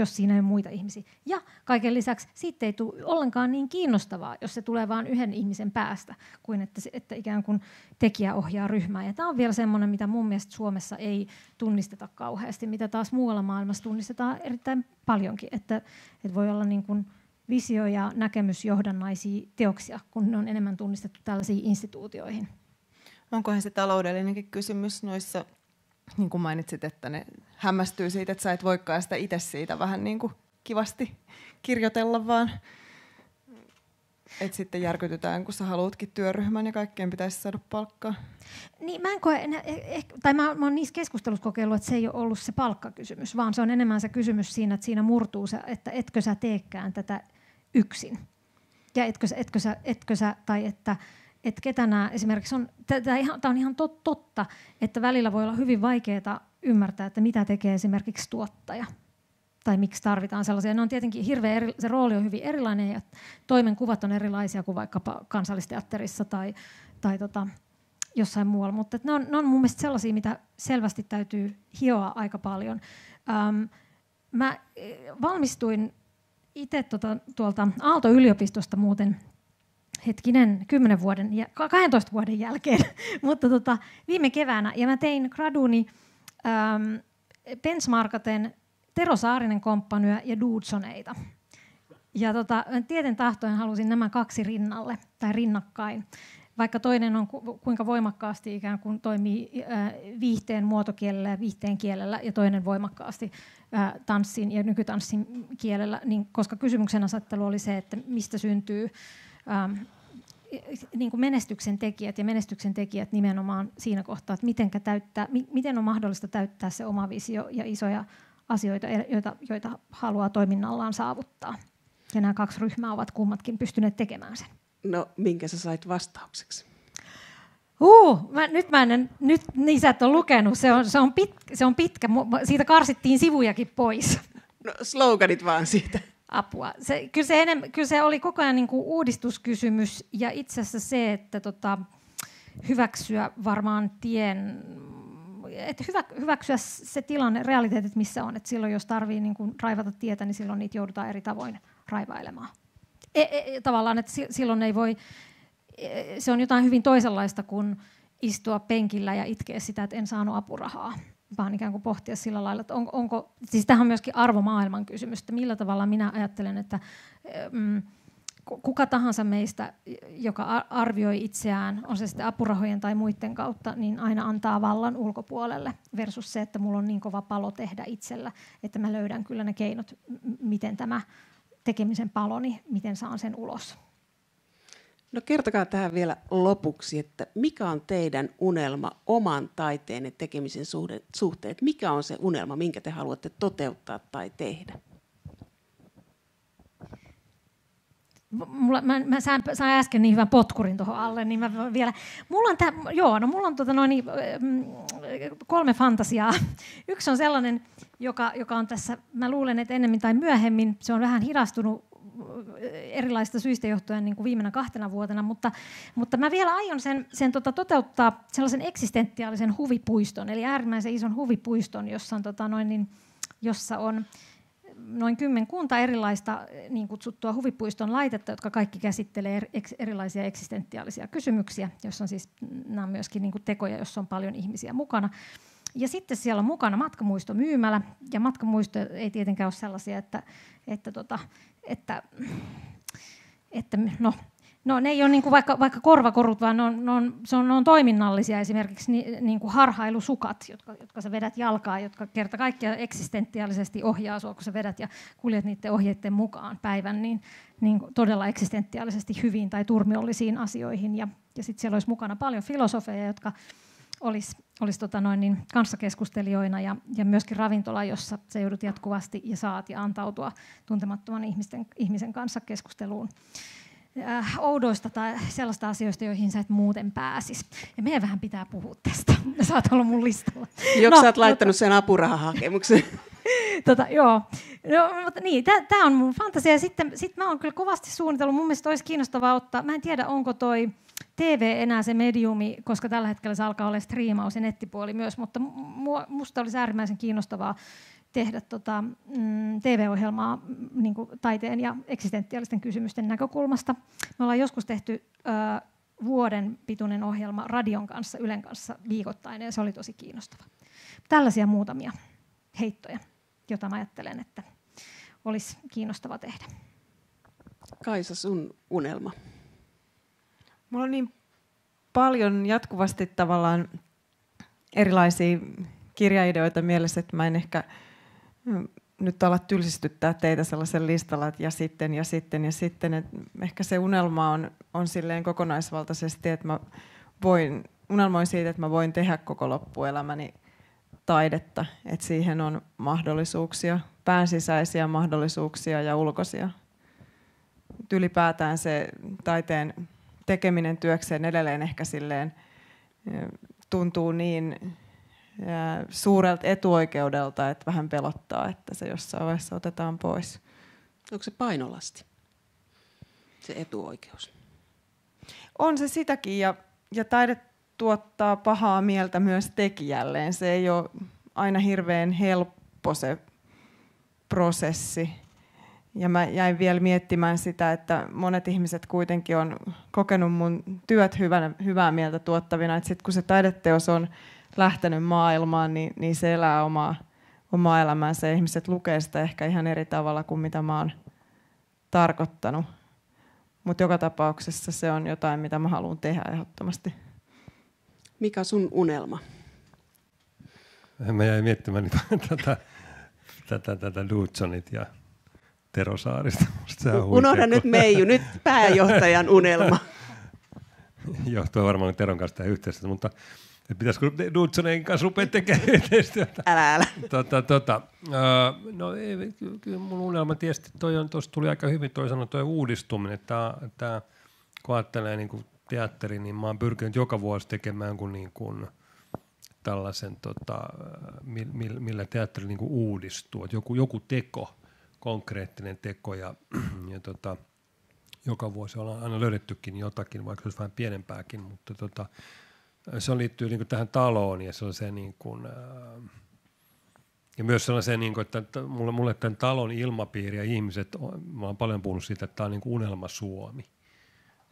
jos siinä ei ole muita ihmisiä. Ja kaiken lisäksi siitä ei tule ollenkaan niin kiinnostavaa, jos se tulee vain yhden ihmisen päästä, kuin että, että ikään kuin tekijä ohjaa ryhmää. Ja tämä on vielä semmoinen, mitä mun mielestä Suomessa ei tunnisteta kauheasti, mitä taas muualla maailmassa tunnistetaan erittäin paljonkin. Että, että voi olla niin kuin visio- ja näkemysjohdannaisia teoksia, kun ne on enemmän tunnistettu tällaisiin instituutioihin. Onkohan se taloudellinenkin kysymys noissa niin kuin mainitsit, että ne hämmästyy siitä, että sä et voikaan sitä itse siitä vähän niin kuin kivasti kirjoitella, vaan et sitten järkytytään, kun sä haluutkin työryhmän ja kaikkien pitäisi saada palkkaa. Niin, mä en koe, eh, tai mä, mä oon niissä keskustelussa kokeillut, että se ei ole ollut se palkkakysymys, vaan se on enemmän se kysymys siinä, että siinä murtuu se, että etkö sä teekään tätä yksin. Ja etkö, etkö, sä, etkö sä, tai että että ketä nämä esimerkiksi on, tämä on ihan totta, että välillä voi olla hyvin vaikeaa ymmärtää, että mitä tekee esimerkiksi tuottaja tai miksi tarvitaan sellaisia. Ne on tietenkin hirveä, eri, se rooli on hyvin erilainen ja toimenkuvat on erilaisia kuin vaikkapa kansallisteatterissa tai, tai tota, jossain muualla, mutta ne on, ne on mun mielestä sellaisia, mitä selvästi täytyy hioa aika paljon. Öm, mä eh, valmistuin itse tuota, tuolta Aalto-yliopistosta muuten hetkinen, 10 vuoden, 12 vuoden jälkeen, mutta tota, viime keväänä. Ja mä tein graduni ähm, benchmarkaten Tero Saarinen komppanyä ja Dudsoneita. Ja tota, tieten tahtoen halusin nämä kaksi rinnalle tai rinnakkain, vaikka toinen on kuinka voimakkaasti ikään kuin toimii äh, viihteen muotokielellä ja viihteen kielellä ja toinen voimakkaasti äh, tanssin ja nykytanssin kielellä, niin, koska kysymyksen asettelu oli se, että mistä syntyy ähm, niin kuin menestyksen tekijät ja menestyksen tekijät nimenomaan siinä kohtaa, että miten täyttää, mi, miten on mahdollista täyttää se oma visio ja isoja asioita, e-, joita, joita haluaa toiminnallaan saavuttaa. Ja nämä kaksi ryhmää ovat kummatkin pystyneet tekemään sen. No, minkä sä sait vastaukseksi? Uh, mä, nyt mä en, nyt niin sä et ole lukenut, se on, se on, pit, se on pitkä, siitä karsittiin sivujakin pois. No, sloganit vaan siitä apua. Se, kyllä, se enem, kyllä se oli koko ajan niin kuin uudistuskysymys ja itse asiassa se, että tota, hyväksyä varmaan tien, että hyvä, hyväksyä se tilanne, realiteetit missä on. Että silloin jos tarvii niin kuin raivata tietä, niin silloin niitä joudutaan eri tavoin raivailemaan. E, e, e tavallaan, että silloin ei voi, e, se on jotain hyvin toisenlaista kuin istua penkillä ja itkeä sitä, että en saanut apurahaa vaan ikään kuin pohtia sillä lailla, että on, onko, siis tähän on myöskin arvomaailman kysymys, että millä tavalla minä ajattelen, että eh, mm, kuka tahansa meistä, joka arvioi itseään, on se sitten apurahojen tai muiden kautta, niin aina antaa vallan ulkopuolelle versus se, että mulla on niin kova palo tehdä itsellä, että mä löydän kyllä ne keinot, miten tämä tekemisen paloni, miten saan sen ulos. No kertokaa tähän vielä lopuksi, että mikä on teidän unelma oman taiteen ja tekemisen suhde, suhteen? Mikä on se unelma, minkä te haluatte toteuttaa tai tehdä? Mulla, mä, mä sain, sain äsken niin hyvän potkurin tuohon alle, niin mä vielä... Mulla on, tää, joo, no mulla on tota noin, niin, mm, kolme fantasiaa. Yksi on sellainen, joka, joka on tässä, mä luulen, että ennemmin tai myöhemmin, se on vähän hidastunut erilaista syistä johtuen niin kuin viimeinen kahtena vuotena, mutta, mutta mä vielä aion sen, sen tota, toteuttaa sellaisen eksistentiaalisen huvipuiston, eli äärimmäisen ison huvipuiston, jossa on, tota, noin, niin, jossa on noin kymmenkunta erilaista eh, niin kutsuttua huvipuiston laitetta, jotka kaikki käsittelee erilaisia eksistentiaalisia kysymyksiä, jossa on siis nämä on myöskin niin kuin tekoja, jossa on paljon ihmisiä mukana. Ja sitten siellä on mukana matkamuistomyymälä, ja matkamuisto ei tietenkään ole sellaisia, että, että tota, että, että no, no ne ei ole niin kuin vaikka, vaikka korvakorut, vaan ne on, ne on, se on, ne on toiminnallisia esimerkiksi ni, niin kuin harhailusukat, jotka, jotka sä vedät jalkaa, jotka kerta kaikkiaan eksistentiaalisesti ohjaa sua, kun sä vedät ja kuljet niiden ohjeiden mukaan päivän, niin, niin todella eksistentiaalisesti hyvin tai turmiollisiin asioihin. Ja, ja sitten siellä olisi mukana paljon filosofeja, jotka olisi olisi tota noin, niin kanssakeskustelijoina ja, ja myöskin ravintola, jossa se joudut jatkuvasti ja saat ja antautua tuntemattoman ihmisten, ihmisen kanssa keskusteluun äh, oudoista tai sellaista asioista, joihin sä et muuten pääsisi. Ja meidän vähän pitää puhua tästä. Sä oot ollut mun listalla. Joko no, sä oot tota- laittanut tota, sen apurahahakemuksen? tota, joo. No, mutta niin, tämä on mun fantasia. Sitten sit mä oon kyllä kovasti suunnitellut. Mun mielestä olisi kiinnostavaa ottaa, mä en tiedä onko toi, TV enää se mediumi, koska tällä hetkellä se alkaa olla striimaus ja nettipuoli myös, mutta mua, musta olisi äärimmäisen kiinnostavaa tehdä tota, mm, TV-ohjelmaa mm, niin taiteen ja eksistentiaalisten kysymysten näkökulmasta. Me ollaan joskus tehty ö, vuoden pituinen ohjelma radion kanssa, Ylen kanssa viikoittain, ja se oli tosi kiinnostava. Tällaisia muutamia heittoja, joita mä ajattelen, että olisi kiinnostava tehdä. Kaisa, sun unelma. Mulla on niin paljon jatkuvasti tavallaan erilaisia kirjaideoita mielessä, että mä en ehkä mm, nyt ala tylsistyttää teitä sellaisen listalla, että ja sitten, ja sitten, ja sitten. Et ehkä se unelma on, on silleen kokonaisvaltaisesti, että mä voin, unelmoin siitä, että mä voin tehdä koko loppuelämäni taidetta, että siihen on mahdollisuuksia, päänsisäisiä mahdollisuuksia ja ulkoisia. ylipäätään se taiteen tekeminen työkseen edelleen ehkä silleen tuntuu niin suurelta etuoikeudelta, että vähän pelottaa, että se jossain vaiheessa otetaan pois. Onko se painolasti, se etuoikeus? On se sitäkin, ja, ja taide tuottaa pahaa mieltä myös tekijälleen. Se ei ole aina hirveän helppo se prosessi. Ja mä jäin vielä miettimään sitä, että monet ihmiset kuitenkin on kokenut mun työt hyvänä, hyvää mieltä tuottavina. Että sitten kun se taideteos on lähtenyt maailmaan, niin, niin se elää omaa, omaa elämäänsä. Ja ihmiset lukee sitä ehkä ihan eri tavalla kuin mitä mä oon tarkoittanut. Mutta joka tapauksessa se on jotain, mitä mä haluan tehdä ehdottomasti. Mikä sun unelma? Mä jäin miettimään tätä, tätä, tätä Lutsonit ja Tero Saarista. Unohda nyt Meiju, nyt pääjohtajan unelma. Johtuu varmaan Teron kanssa tämä yhteistyötä, mutta pitäisikö Dutsonen kanssa rupea tekemään yhteistyötä? Älä, älä. Tota, tota, no ei, kyllä mun unelma tietysti, toi on, tuossa tuli aika hyvin toi sanoi, toi uudistuminen, tää, tää, kun ajattelee niin kuin teatteri, niin mä oon pyrkinyt joka vuosi tekemään kuin, niin kuin, tällaisen, tota, millä, millä teatteri niin kuin uudistuu, että joku, joku teko konkreettinen teko ja, ja tota, joka vuosi ollaan aina löydettykin jotakin, vaikka se olisi vähän pienempääkin, mutta tota, se liittyy niin kuin tähän taloon ja se niin kuin, ää, ja myös sellaiseen, niin kuin, että mulle, mulle tämän talon ilmapiiri ja ihmiset, mä oon paljon puhunut siitä, että tämä on niin kuin unelma Suomi.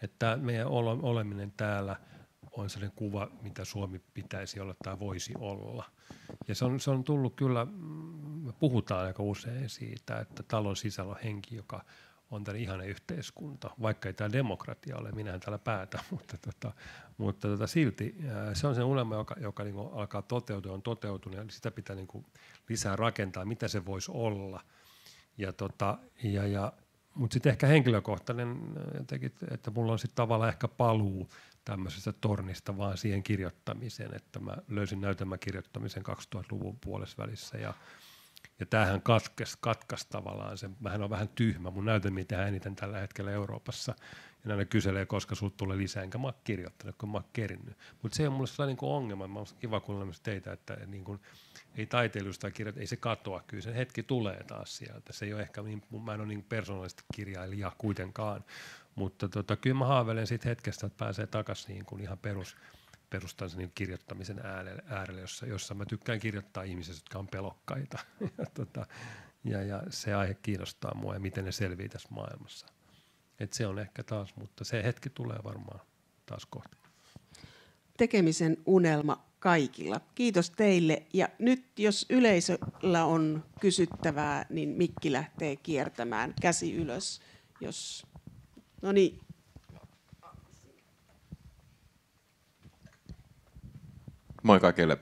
Että meidän oleminen täällä on sellainen kuva, mitä Suomi pitäisi olla tai voisi olla – ja se on, se on tullut kyllä, mm, me puhutaan aika usein siitä, että talon sisällä on henki, joka on tämä ihana yhteiskunta, vaikka ei tämä demokratia ole, minähän täällä päätä, mutta, tota, mutta tota, silti äh, se on se unelma, joka, joka niinku alkaa toteutua, on toteutunut ja sitä pitää niinku lisää rakentaa, mitä se voisi olla. Ja, tota, ja, ja mutta sitten ehkä henkilökohtainen äh, että mulla on sitten tavallaan ehkä paluu tämmöisestä tornista vaan siihen kirjoittamiseen, että mä löysin kirjoittamisen 2000-luvun puolessa välissä ja, ja tämähän katkes, katkas tavallaan sen, mähän on vähän tyhmä, mun näytelmiä tehdään eniten tällä hetkellä Euroopassa ja näin kyselee, koska sulle tulee lisää, enkä mä oon kirjoittanut, kun mä oon kerinnyt. Mutta se on mulle sellainen niin ongelma, mä kiva kuulla myös teitä, että niin kuin, ei taiteilijusta kirjoita, ei se katoa, kyllä se hetki tulee taas sieltä. Se ei ole ehkä, niin, mä en ole niin persoonallisesti kirjailija kuitenkaan, mutta tota, kyllä mä haaveilen siitä hetkestä, että pääsee takaisin niin kuin ihan perus, perustan sen niin kirjoittamisen äärelle, äärelle jossa, jossa mä tykkään kirjoittaa ihmisiä, jotka on pelokkaita. ja, tota, ja, ja, se aihe kiinnostaa mua ja miten ne selviää tässä maailmassa. Et se on ehkä taas, mutta se hetki tulee varmaan taas kohta tekemisen unelma kaikilla. Kiitos teille ja nyt jos yleisöllä on kysyttävää, niin mikki lähtee kiertämään käsi ylös, jos... No niin, Moi kaikille.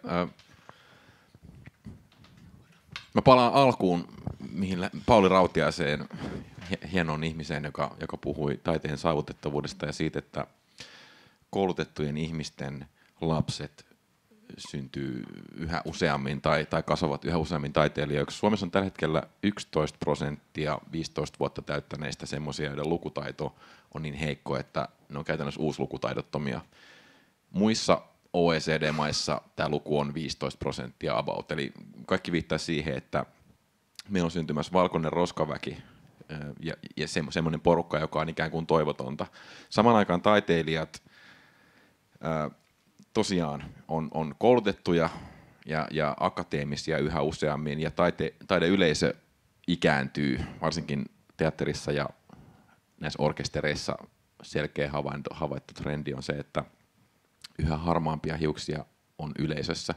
Mä palaan alkuun mihin Pauli Rautiaiseen, hienoon ihmiseen, joka, joka puhui taiteen saavutettavuudesta ja siitä, että koulutettujen ihmisten lapset syntyy yhä useammin tai, tai kasvavat yhä useammin taiteilijoiksi. Suomessa on tällä hetkellä 11 prosenttia 15 vuotta täyttäneistä semmoisia, joiden lukutaito on niin heikko, että ne on käytännössä uuslukutaidottomia. Muissa OECD-maissa tämä luku on 15 prosenttia about, eli kaikki viittaa siihen, että meillä on syntymässä valkoinen roskaväki ja, ja semmoinen porukka, joka on ikään kuin toivotonta. Saman aikaan taiteilijat – tosiaan on, on koulutettuja ja, ja akateemisia yhä useammin, ja taite, taideyleisö ikääntyy, varsinkin teatterissa ja näissä orkestereissa selkeä havainto, havaittu trendi on se, että yhä harmaampia hiuksia on yleisössä.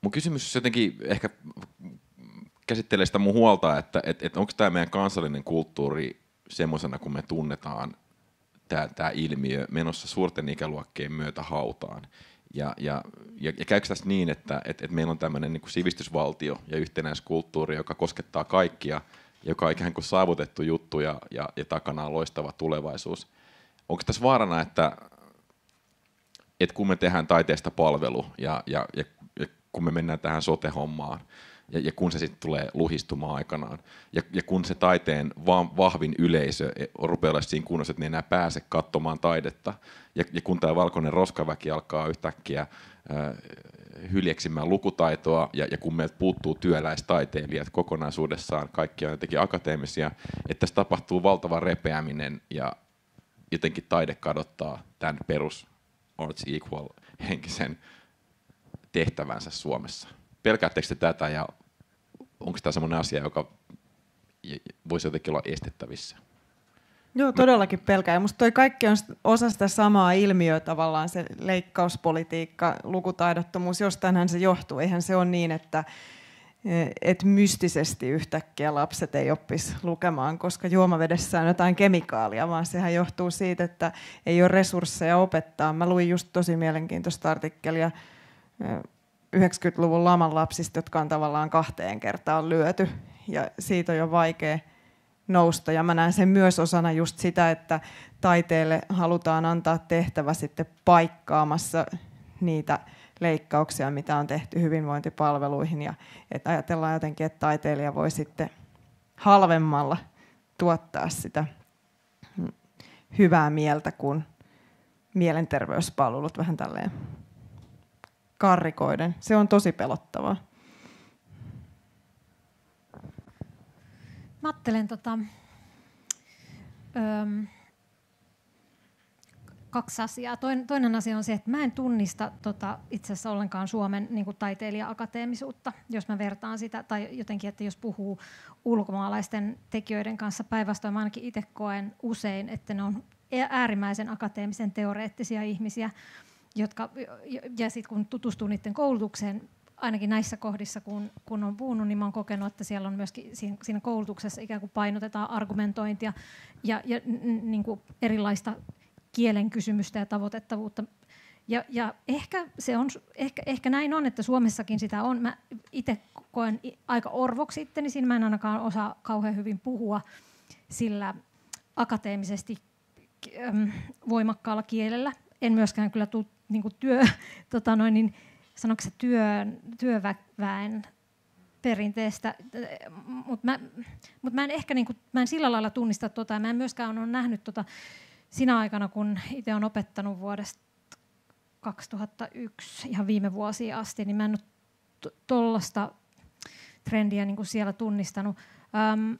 Mun kysymys jotenkin ehkä käsittelee sitä mun huolta, että et, et onko tämä meidän kansallinen kulttuuri semmoisena, kuin me tunnetaan tämä, tämä ilmiö menossa suurten ikäluokkien myötä hautaan. Ja, ja, ja, ja käykö tässä niin, että et, et meillä on tämmöinen niin kuin sivistysvaltio ja yhtenäiskulttuuri, joka koskettaa kaikkia, joka on ikään kuin saavutettu juttu ja, ja, ja takana on loistava tulevaisuus. Onko tässä vaarana, että, että kun me tehdään taiteesta palvelu ja, ja, ja, ja kun me mennään tähän sote-hommaan, ja, ja kun se sitten tulee luhistumaan aikanaan. Ja, ja kun se taiteen va- vahvin yleisö e, rupeaa olemaan siinä kunnossa, että ne enää pääse katsomaan taidetta, ja, ja kun tämä valkoinen roskaväki alkaa yhtäkkiä ää, hyljeksimään lukutaitoa, ja, ja kun meiltä puuttuu työläistaiteilijat kokonaisuudessaan, kaikki on jotenkin akateemisia, että tässä tapahtuu valtava repeäminen, ja jotenkin taide kadottaa tämän perus Arts Equal henkisen tehtävänsä Suomessa pelkäättekö te tätä ja onko tämä sellainen asia, joka voisi jotenkin olla estettävissä? Joo, todellakin pelkää. Minusta musta toi kaikki on osa sitä samaa ilmiötä tavallaan, se leikkauspolitiikka, lukutaidottomuus, jostainhan se johtuu. Eihän se ole niin, että e, et mystisesti yhtäkkiä lapset ei oppisi lukemaan, koska juomavedessä on jotain kemikaalia, vaan sehän johtuu siitä, että ei ole resursseja opettaa. Mä luin just tosi mielenkiintoista artikkelia e, 90-luvun laman lapsista, jotka on tavallaan kahteen kertaan lyöty. Ja siitä on jo vaikea nousta. Ja mä näen sen myös osana just sitä, että taiteelle halutaan antaa tehtävä sitten paikkaamassa niitä leikkauksia, mitä on tehty hyvinvointipalveluihin. Ja että ajatellaan jotenkin, että taiteilija voi sitten halvemmalla tuottaa sitä hyvää mieltä kuin mielenterveyspalvelut vähän tälleen karrikoiden. Se on tosi pelottavaa. Mä ajattelen tota, öm, kaksi asiaa. Toinen, toinen asia on se, että mä en tunnista tota, itse asiassa ollenkaan Suomen niin taiteilija-akateemisuutta, jos mä vertaan sitä, tai jotenkin, että jos puhuu ulkomaalaisten tekijöiden kanssa päinvastoin, mä ainakin itse koen usein, että ne on e-, äärimmäisen akateemisen teoreettisia ihmisiä jotka, ja sitten kun tutustuu niiden koulutukseen, ainakin näissä kohdissa, kun, kun on puhunut, niin olen kokenut, että siellä on myöskin siinä koulutuksessa ikään kuin painotetaan argumentointia ja, ja niin kuin erilaista kielen kysymystä ja tavoitettavuutta. Ja, ja ehkä, se on, ehkä, ehkä näin on, että Suomessakin sitä on. Mä itse koen aika orvoksi itse, niin siinä mä en ainakaan osaa kauhean hyvin puhua sillä akateemisesti voimakkaalla kielellä. En myöskään kyllä niin kuin työ, tota noin, niin, sanoiko se työ, työväen perinteestä, äh, mutta mä, mut mä, en ehkä niin kuin, mä en sillä lailla tunnista tota, mä en myöskään ole nähnyt tota sinä aikana, kun itse olen opettanut vuodesta 2001 ihan viime vuosiin asti, niin mä en ole tuollaista trendiä niin kuin siellä tunnistanut. Öm, ähm,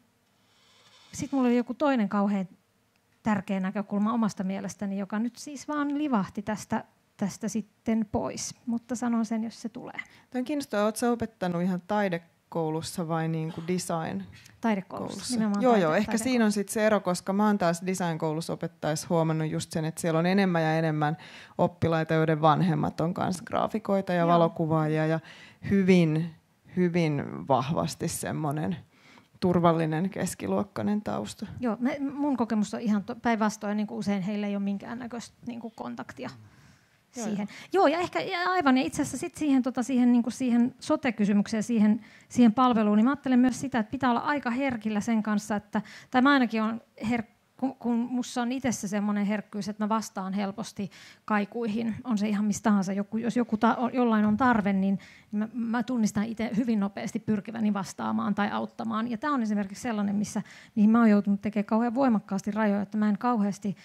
sitten mulla oli joku toinen kauhean tärkeä näkökulma omasta mielestäni, joka nyt siis vaan livahti tästä tästä sitten pois, mutta sanon sen, jos se tulee. Tämä on kiinnostavaa. Oletko opettanut ihan taidekoulussa vai niin kuin design? Taidekoulussa, Joo, taide- joo. Ehkä siinä on sitten se ero, koska mä oon taas design-koulussa opettaessa huomannut just sen, että siellä on enemmän ja enemmän oppilaita, joiden vanhemmat on kanssa graafikoita ja joo. valokuvaajia ja hyvin, hyvin vahvasti semmoinen – turvallinen keskiluokkainen tausta. Joo, mä, mun kokemus on ihan päinvastoin, niin usein heillä ei ole minkäännäköistä niin kontaktia siihen. Joo, ja ehkä ja aivan, ja itse asiassa sit siihen, tota, siihen, niin siihen sote-kysymykseen, siihen, siihen palveluun, niin mä ajattelen myös sitä, että pitää olla aika herkillä sen kanssa, että, tai mä ainakin on herkkä, kun, kun minussa on itsessä semmoinen herkkyys, että mä vastaan helposti kaikuihin, on se ihan mistä tahansa, joku, jos joku ta, jollain on tarve, niin mä, mä tunnistan itse hyvin nopeasti pyrkiväni vastaamaan tai auttamaan. Ja tämä on esimerkiksi sellainen, missä, mihin mä oon joutunut tekemään kauhean voimakkaasti rajoja, että mä en kauheasti...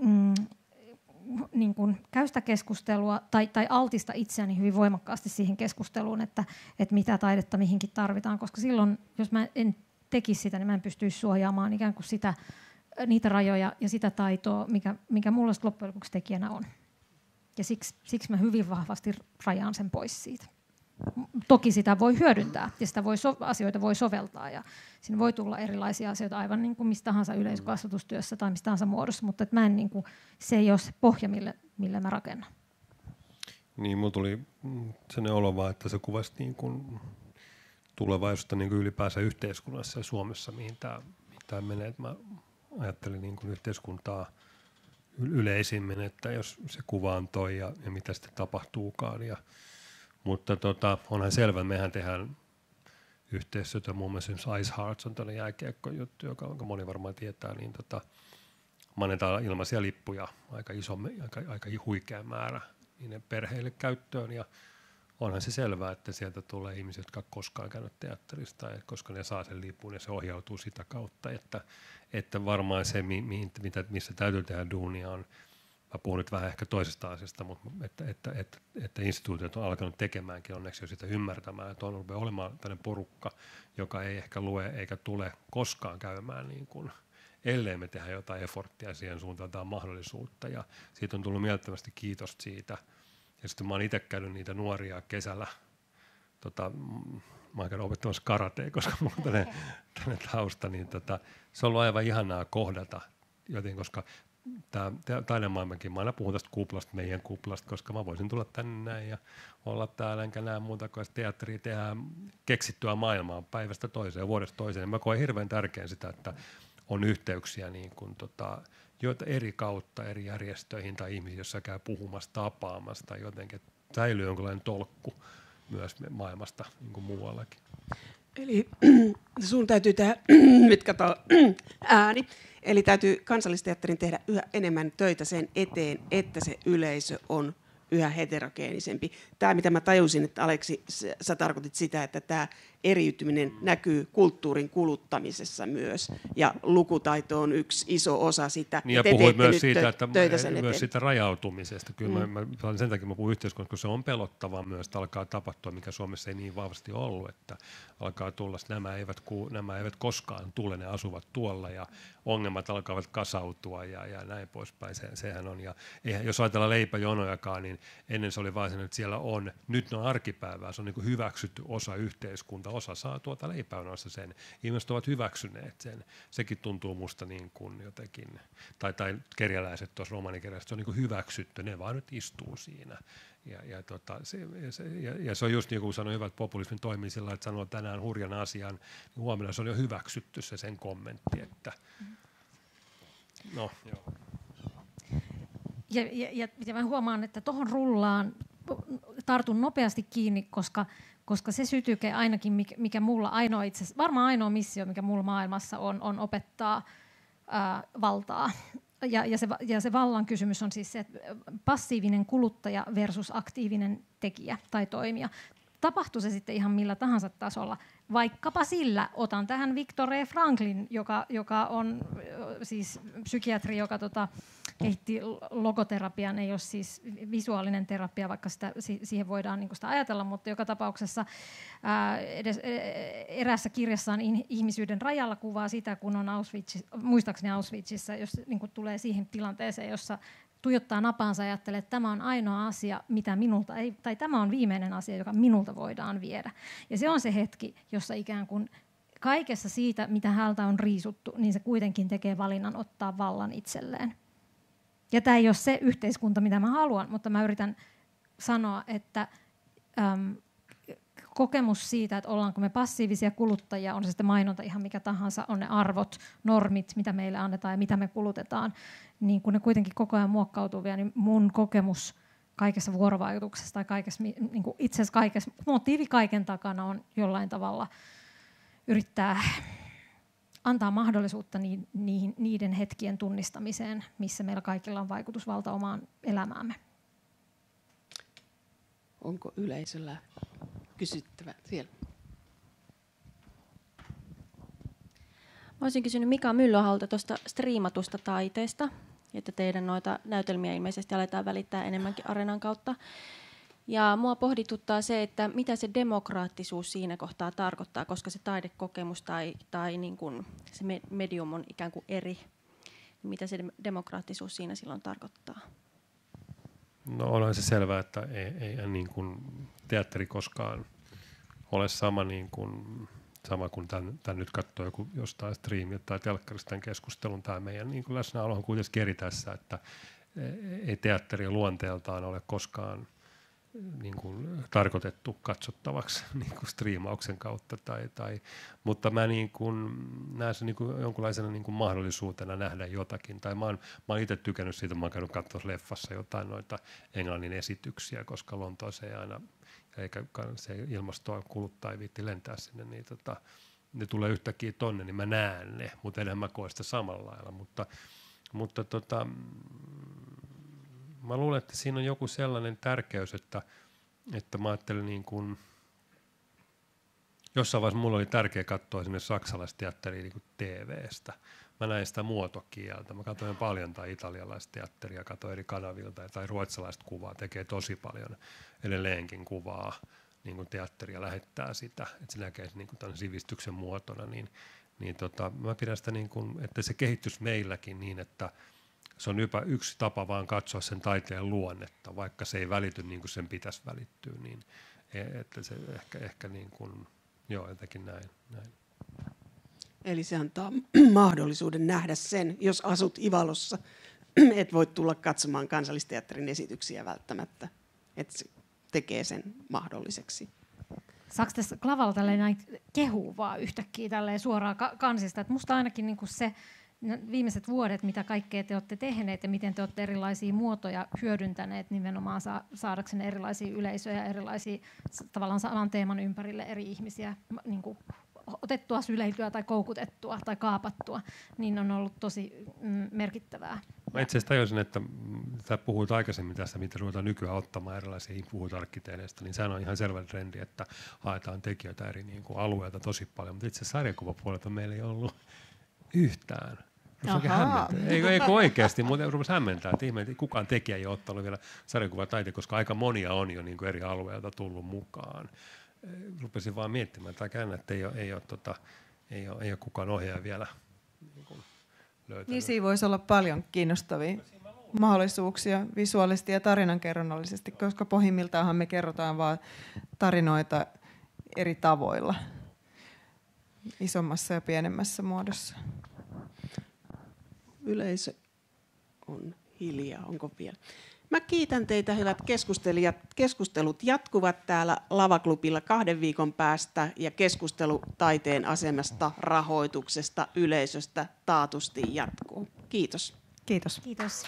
Mm, niin kuin käy sitä keskustelua tai, tai altista itseäni hyvin voimakkaasti siihen keskusteluun, että, että mitä taidetta mihinkin tarvitaan, koska silloin, jos mä en tekisi sitä, niin mä en pystyisi suojaamaan ikään kuin sitä, äh, niitä rajoja ja sitä taitoa, mikä, mikä mulla loppujen lopuksi tekijänä on. Ja siksi, siksi mä hyvin vahvasti rajaan sen pois siitä toki sitä voi hyödyntää ja sitä voi so- asioita voi soveltaa ja siinä voi tulla erilaisia asioita aivan niin kuin mistä tahansa yleiskasvatustyössä tai mistä tahansa muodossa, mutta mä en niin kuin, se ei ole se pohja, millä, millä mä rakennan. Niin, mulla tuli sen olo vaan, että se kuvasi niin kuin tulevaisuutta niin kuin ylipäänsä yhteiskunnassa ja Suomessa, mihin tämä, mihin tämä menee. mä ajattelin niin kuin yhteiskuntaa yleisimmin, että jos se toi ja, ja mitä sitten tapahtuukaan ja, mutta tota, onhan selvä, mehän tehdään yhteistyötä, muun muassa Ice Hearts on tällainen jääkiekkojuttu, joka, jonka moni varmaan tietää, niin tota, annetaan ilmaisia lippuja, aika iso, aika, aika huikea määrä niiden perheille käyttöön, ja onhan se selvää, että sieltä tulee ihmisiä, jotka koskaan käynyt teatterista, ja koska ne saa sen lipun, ja se ohjautuu sitä kautta, että, että varmaan se, mi, mi, mitä, missä täytyy tehdä duunia, on mä puhun nyt vähän ehkä toisesta asiasta, mutta että, että, että, että instituutiot on alkanut tekemäänkin onneksi jo sitä ymmärtämään, että on ollut olemaan tällainen porukka, joka ei ehkä lue eikä tule koskaan käymään niin kuin, ellei me tehdä jotain efforttia siihen suuntaan mahdollisuutta. Ja siitä on tullut mielettömästi kiitos siitä. Ja sitten mä oon itse käynyt niitä nuoria kesällä tota, mä oon opettamassa karatea, koska mulla on tänne tausta, niin tota, se on ollut aivan ihanaa kohdata joten, koska tämä maailmankin mä aina puhun tästä kuplasta, meidän kuplasta, koska mä voisin tulla tänne näin ja olla täällä, enkä näe muuta kuin teatteria tehdä keksittyä maailmaa päivästä toiseen, vuodesta toiseen. Mä koen hirveän tärkeän sitä, että on yhteyksiä niin kuin, tota, joita eri kautta eri järjestöihin tai ihmisiin, jossa käy puhumassa, tapaamassa tai jotenkin, että säilyy jonkinlainen tolkku myös maailmasta niin kuin muuallakin. Eli sun täytyy tehdä, nyt katoo, ääni. Eli täytyy kansallisteatterin tehdä yhä enemmän töitä sen eteen, että se yleisö on yhä heterogeenisempi. Tämä, mitä mä tajusin, että Aleksi, sä tarkoitit sitä, että tämä eriytyminen näkyy kulttuurin kuluttamisessa myös. Ja lukutaito on yksi iso osa sitä. Niin ja puhuit myös siitä, että myös siitä rajautumisesta. Kyllä mm. mä, mä, sen takia mä puhun yhteiskunnasta, kun se on pelottavaa myös, että alkaa tapahtua, mikä Suomessa ei niin vahvasti ollut, että alkaa tulla, että nämä eivät, ku, nämä eivät koskaan tule, ne asuvat tuolla ja ongelmat alkavat kasautua ja, ja näin poispäin. Se, sehän on. Ja eihän, jos ajatellaan leipäjonojakaan, niin ennen se oli vain että siellä on, nyt ne on arkipäivää, se on niin hyväksytty osa yhteiskuntaa osa saa tuota leipäunansa sen. Ihmiset ovat hyväksyneet sen. Sekin tuntuu musta niin kuin jotenkin, tai, tai kerjäläiset tuossa romanikirjassa, se on niin kuin hyväksytty, ne vaan nyt istuu siinä. Ja, ja, tota, se, ja, se, ja, ja se on just niin kuin sanoin, hyvä, että populismin toimii sillä että sanoo tänään hurjan asian, niin huomenna se on jo hyväksytty se sen kommentti, että mm-hmm. no joo. Ja, ja, ja mä huomaan, että tuohon rullaan tartun nopeasti kiinni, koska koska se sytyke ainakin, mikä, mikä mulla ainoa itse varmaan ainoa missio, mikä mulla maailmassa on, on opettaa ää, valtaa. Ja, ja, se, ja se vallan kysymys on siis se, että passiivinen kuluttaja versus aktiivinen tekijä tai toimija. Tapahtuu se sitten ihan millä tahansa tasolla, vaikkapa sillä, otan tähän Victor E. Franklin, joka, joka on siis psykiatri, joka tota, logoterapian, ei ole siis visuaalinen terapia, vaikka sitä, siihen voidaan niin sitä ajatella, mutta joka tapauksessa ää, edes, e, e, erässä kirjassaan ihmisyyden rajalla kuvaa sitä, kun on Auschwitz, muistaakseni Auschwitzissa, jos niin tulee siihen tilanteeseen, jossa tuijottaa napaansa ja ajattelee, että tämä on ainoa asia, mitä minulta ei, tai tämä on viimeinen asia, joka minulta voidaan viedä. Ja se on se hetki, jossa ikään kuin kaikessa siitä, mitä häältä on riisuttu, niin se kuitenkin tekee valinnan ottaa vallan itselleen. Ja tämä ei ole se yhteiskunta, mitä mä haluan, mutta mä yritän sanoa, että äm, kokemus siitä, että ollaanko me passiivisia kuluttajia, on se sitten mainonta ihan mikä tahansa, on ne arvot, normit, mitä meille annetaan ja mitä me kulutetaan, niin kun ne kuitenkin koko ajan muokkautuu vielä, niin mun kokemus kaikessa vuorovaikutuksessa tai kaikessa, niin itse asiassa kaikessa, motiivi kaiken takana on jollain tavalla yrittää antaa mahdollisuutta niin, niiden hetkien tunnistamiseen, missä meillä kaikilla on vaikutusvalta omaan elämäämme. Onko yleisöllä kysyttävää siellä? olisin kysynyt Mika Myllöhalta tuosta striimatusta taiteesta, että teidän noita näytelmiä ilmeisesti aletaan välittää enemmänkin areenan kautta. Ja mua pohdituttaa se, että mitä se demokraattisuus siinä kohtaa tarkoittaa, koska se taidekokemus tai, tai niin kuin se medium on ikään kuin eri. Mitä se demokraattisuus siinä silloin tarkoittaa? No onhan se selvää, että ei, ei niin kuin teatteri koskaan ole sama, niin kuin, sama kuin tämän, tämän nyt katsoo joku jostain striimiä tai telkkarista tämän keskustelun. Tämä meidän niin kuin läsnäolo on kuitenkin eri tässä, että e-, ei teatteri luonteeltaan ole koskaan niin kuin tarkoitettu katsottavaksi niin kuin striimauksen kautta. Tai, tai, mutta mä niin kuin, näen sen niin kuin jonkunlaisena niin kuin mahdollisuutena nähdä jotakin. Tai mä oon, mä oon itse tykännyt siitä, mä oon käynyt katsomassa leffassa jotain noita englannin esityksiä, koska Lontoa se ei aina, eikä se ilmastoa kuluttaa, ei viitti lentää sinne, niin tota, ne tulee yhtäkkiä tonne, niin mä näen ne, mutta enhän mä koe sitä samalla lailla. Mutta, mutta tota, mä luulen, että siinä on joku sellainen tärkeys, että, että mä ajattelin niin kuin, jossain vaiheessa mulla oli tärkeä katsoa esimerkiksi saksalaista teatteria niin TV-stä. Mä näin sitä muotokieltä. Mä katsoin paljon tai italialaista teatteria, katsoin eri kanavilta tai ruotsalaista kuvaa, tekee tosi paljon edelleenkin kuvaa niin kuin teatteria lähettää sitä, että se näkee niin kuin tämän sivistyksen muotona, niin, niin tota, mä pidän sitä niin kuin, että se kehitys meilläkin niin, että, se on jopa yksi tapa vaan katsoa sen taiteen luonnetta, vaikka se ei välity niin kuin sen pitäisi välittyä. Niin, e, että se ehkä, ehkä niin kuin, joo, jotenkin näin. näin. Eli se antaa mahdollisuuden nähdä sen, jos asut Ivalossa, et voi tulla katsomaan kansallisteatterin esityksiä välttämättä. Että se tekee sen mahdolliseksi. Saako tässä klavalla tälleen näin yhtäkkiä suoraan kansista? Että musta ainakin niinku se, No, viimeiset vuodet, mitä kaikkea te olette tehneet ja miten te olette erilaisia muotoja hyödyntäneet nimenomaan saadaksenne erilaisia yleisöjä, erilaisia tavallaan saman teeman ympärille eri ihmisiä niin kuin otettua, syleiltyä tai koukutettua tai kaapattua, niin on ollut tosi mm, merkittävää. Mä itse asiassa tajusin, että sä puhuit aikaisemmin tästä, mitä ruvetaan nykyään ottamaan erilaisia puhut niin sehän on ihan selvä trendi, että haetaan tekijöitä eri niin kuin, alueilta tosi paljon, mutta itse asiassa sarjakuvapuolelta meillä ei ollut yhtään se onkin Eikö, eikö oikeasti? Muuten rupesi hämmentää, että ihme, että kukaan tekijä ei ole ottanut vielä sarjakuvataite, koska aika monia on jo niin kuin eri alueilta tullut mukaan. Eh, rupesin vaan miettimään takana, että ei ole, ei ole, tota, ei ole, ei ole kukaan ohjaaja vielä niin kuin löytänyt. Niin siinä voisi olla paljon kiinnostavia mahdollisuuksia visuaalisesti ja tarinankerronnallisesti, koska pohjimmiltaanhan me kerrotaan vaan tarinoita eri tavoilla, isommassa ja pienemmässä muodossa. Yleisö on hiljaa, onko vielä? Mä kiitän teitä, hyvät keskustelijat. Keskustelut jatkuvat täällä Lavaklubilla kahden viikon päästä ja keskustelu taiteen asemasta, rahoituksesta, yleisöstä taatusti jatkuu. Kiitos. Kiitos. Kiitos.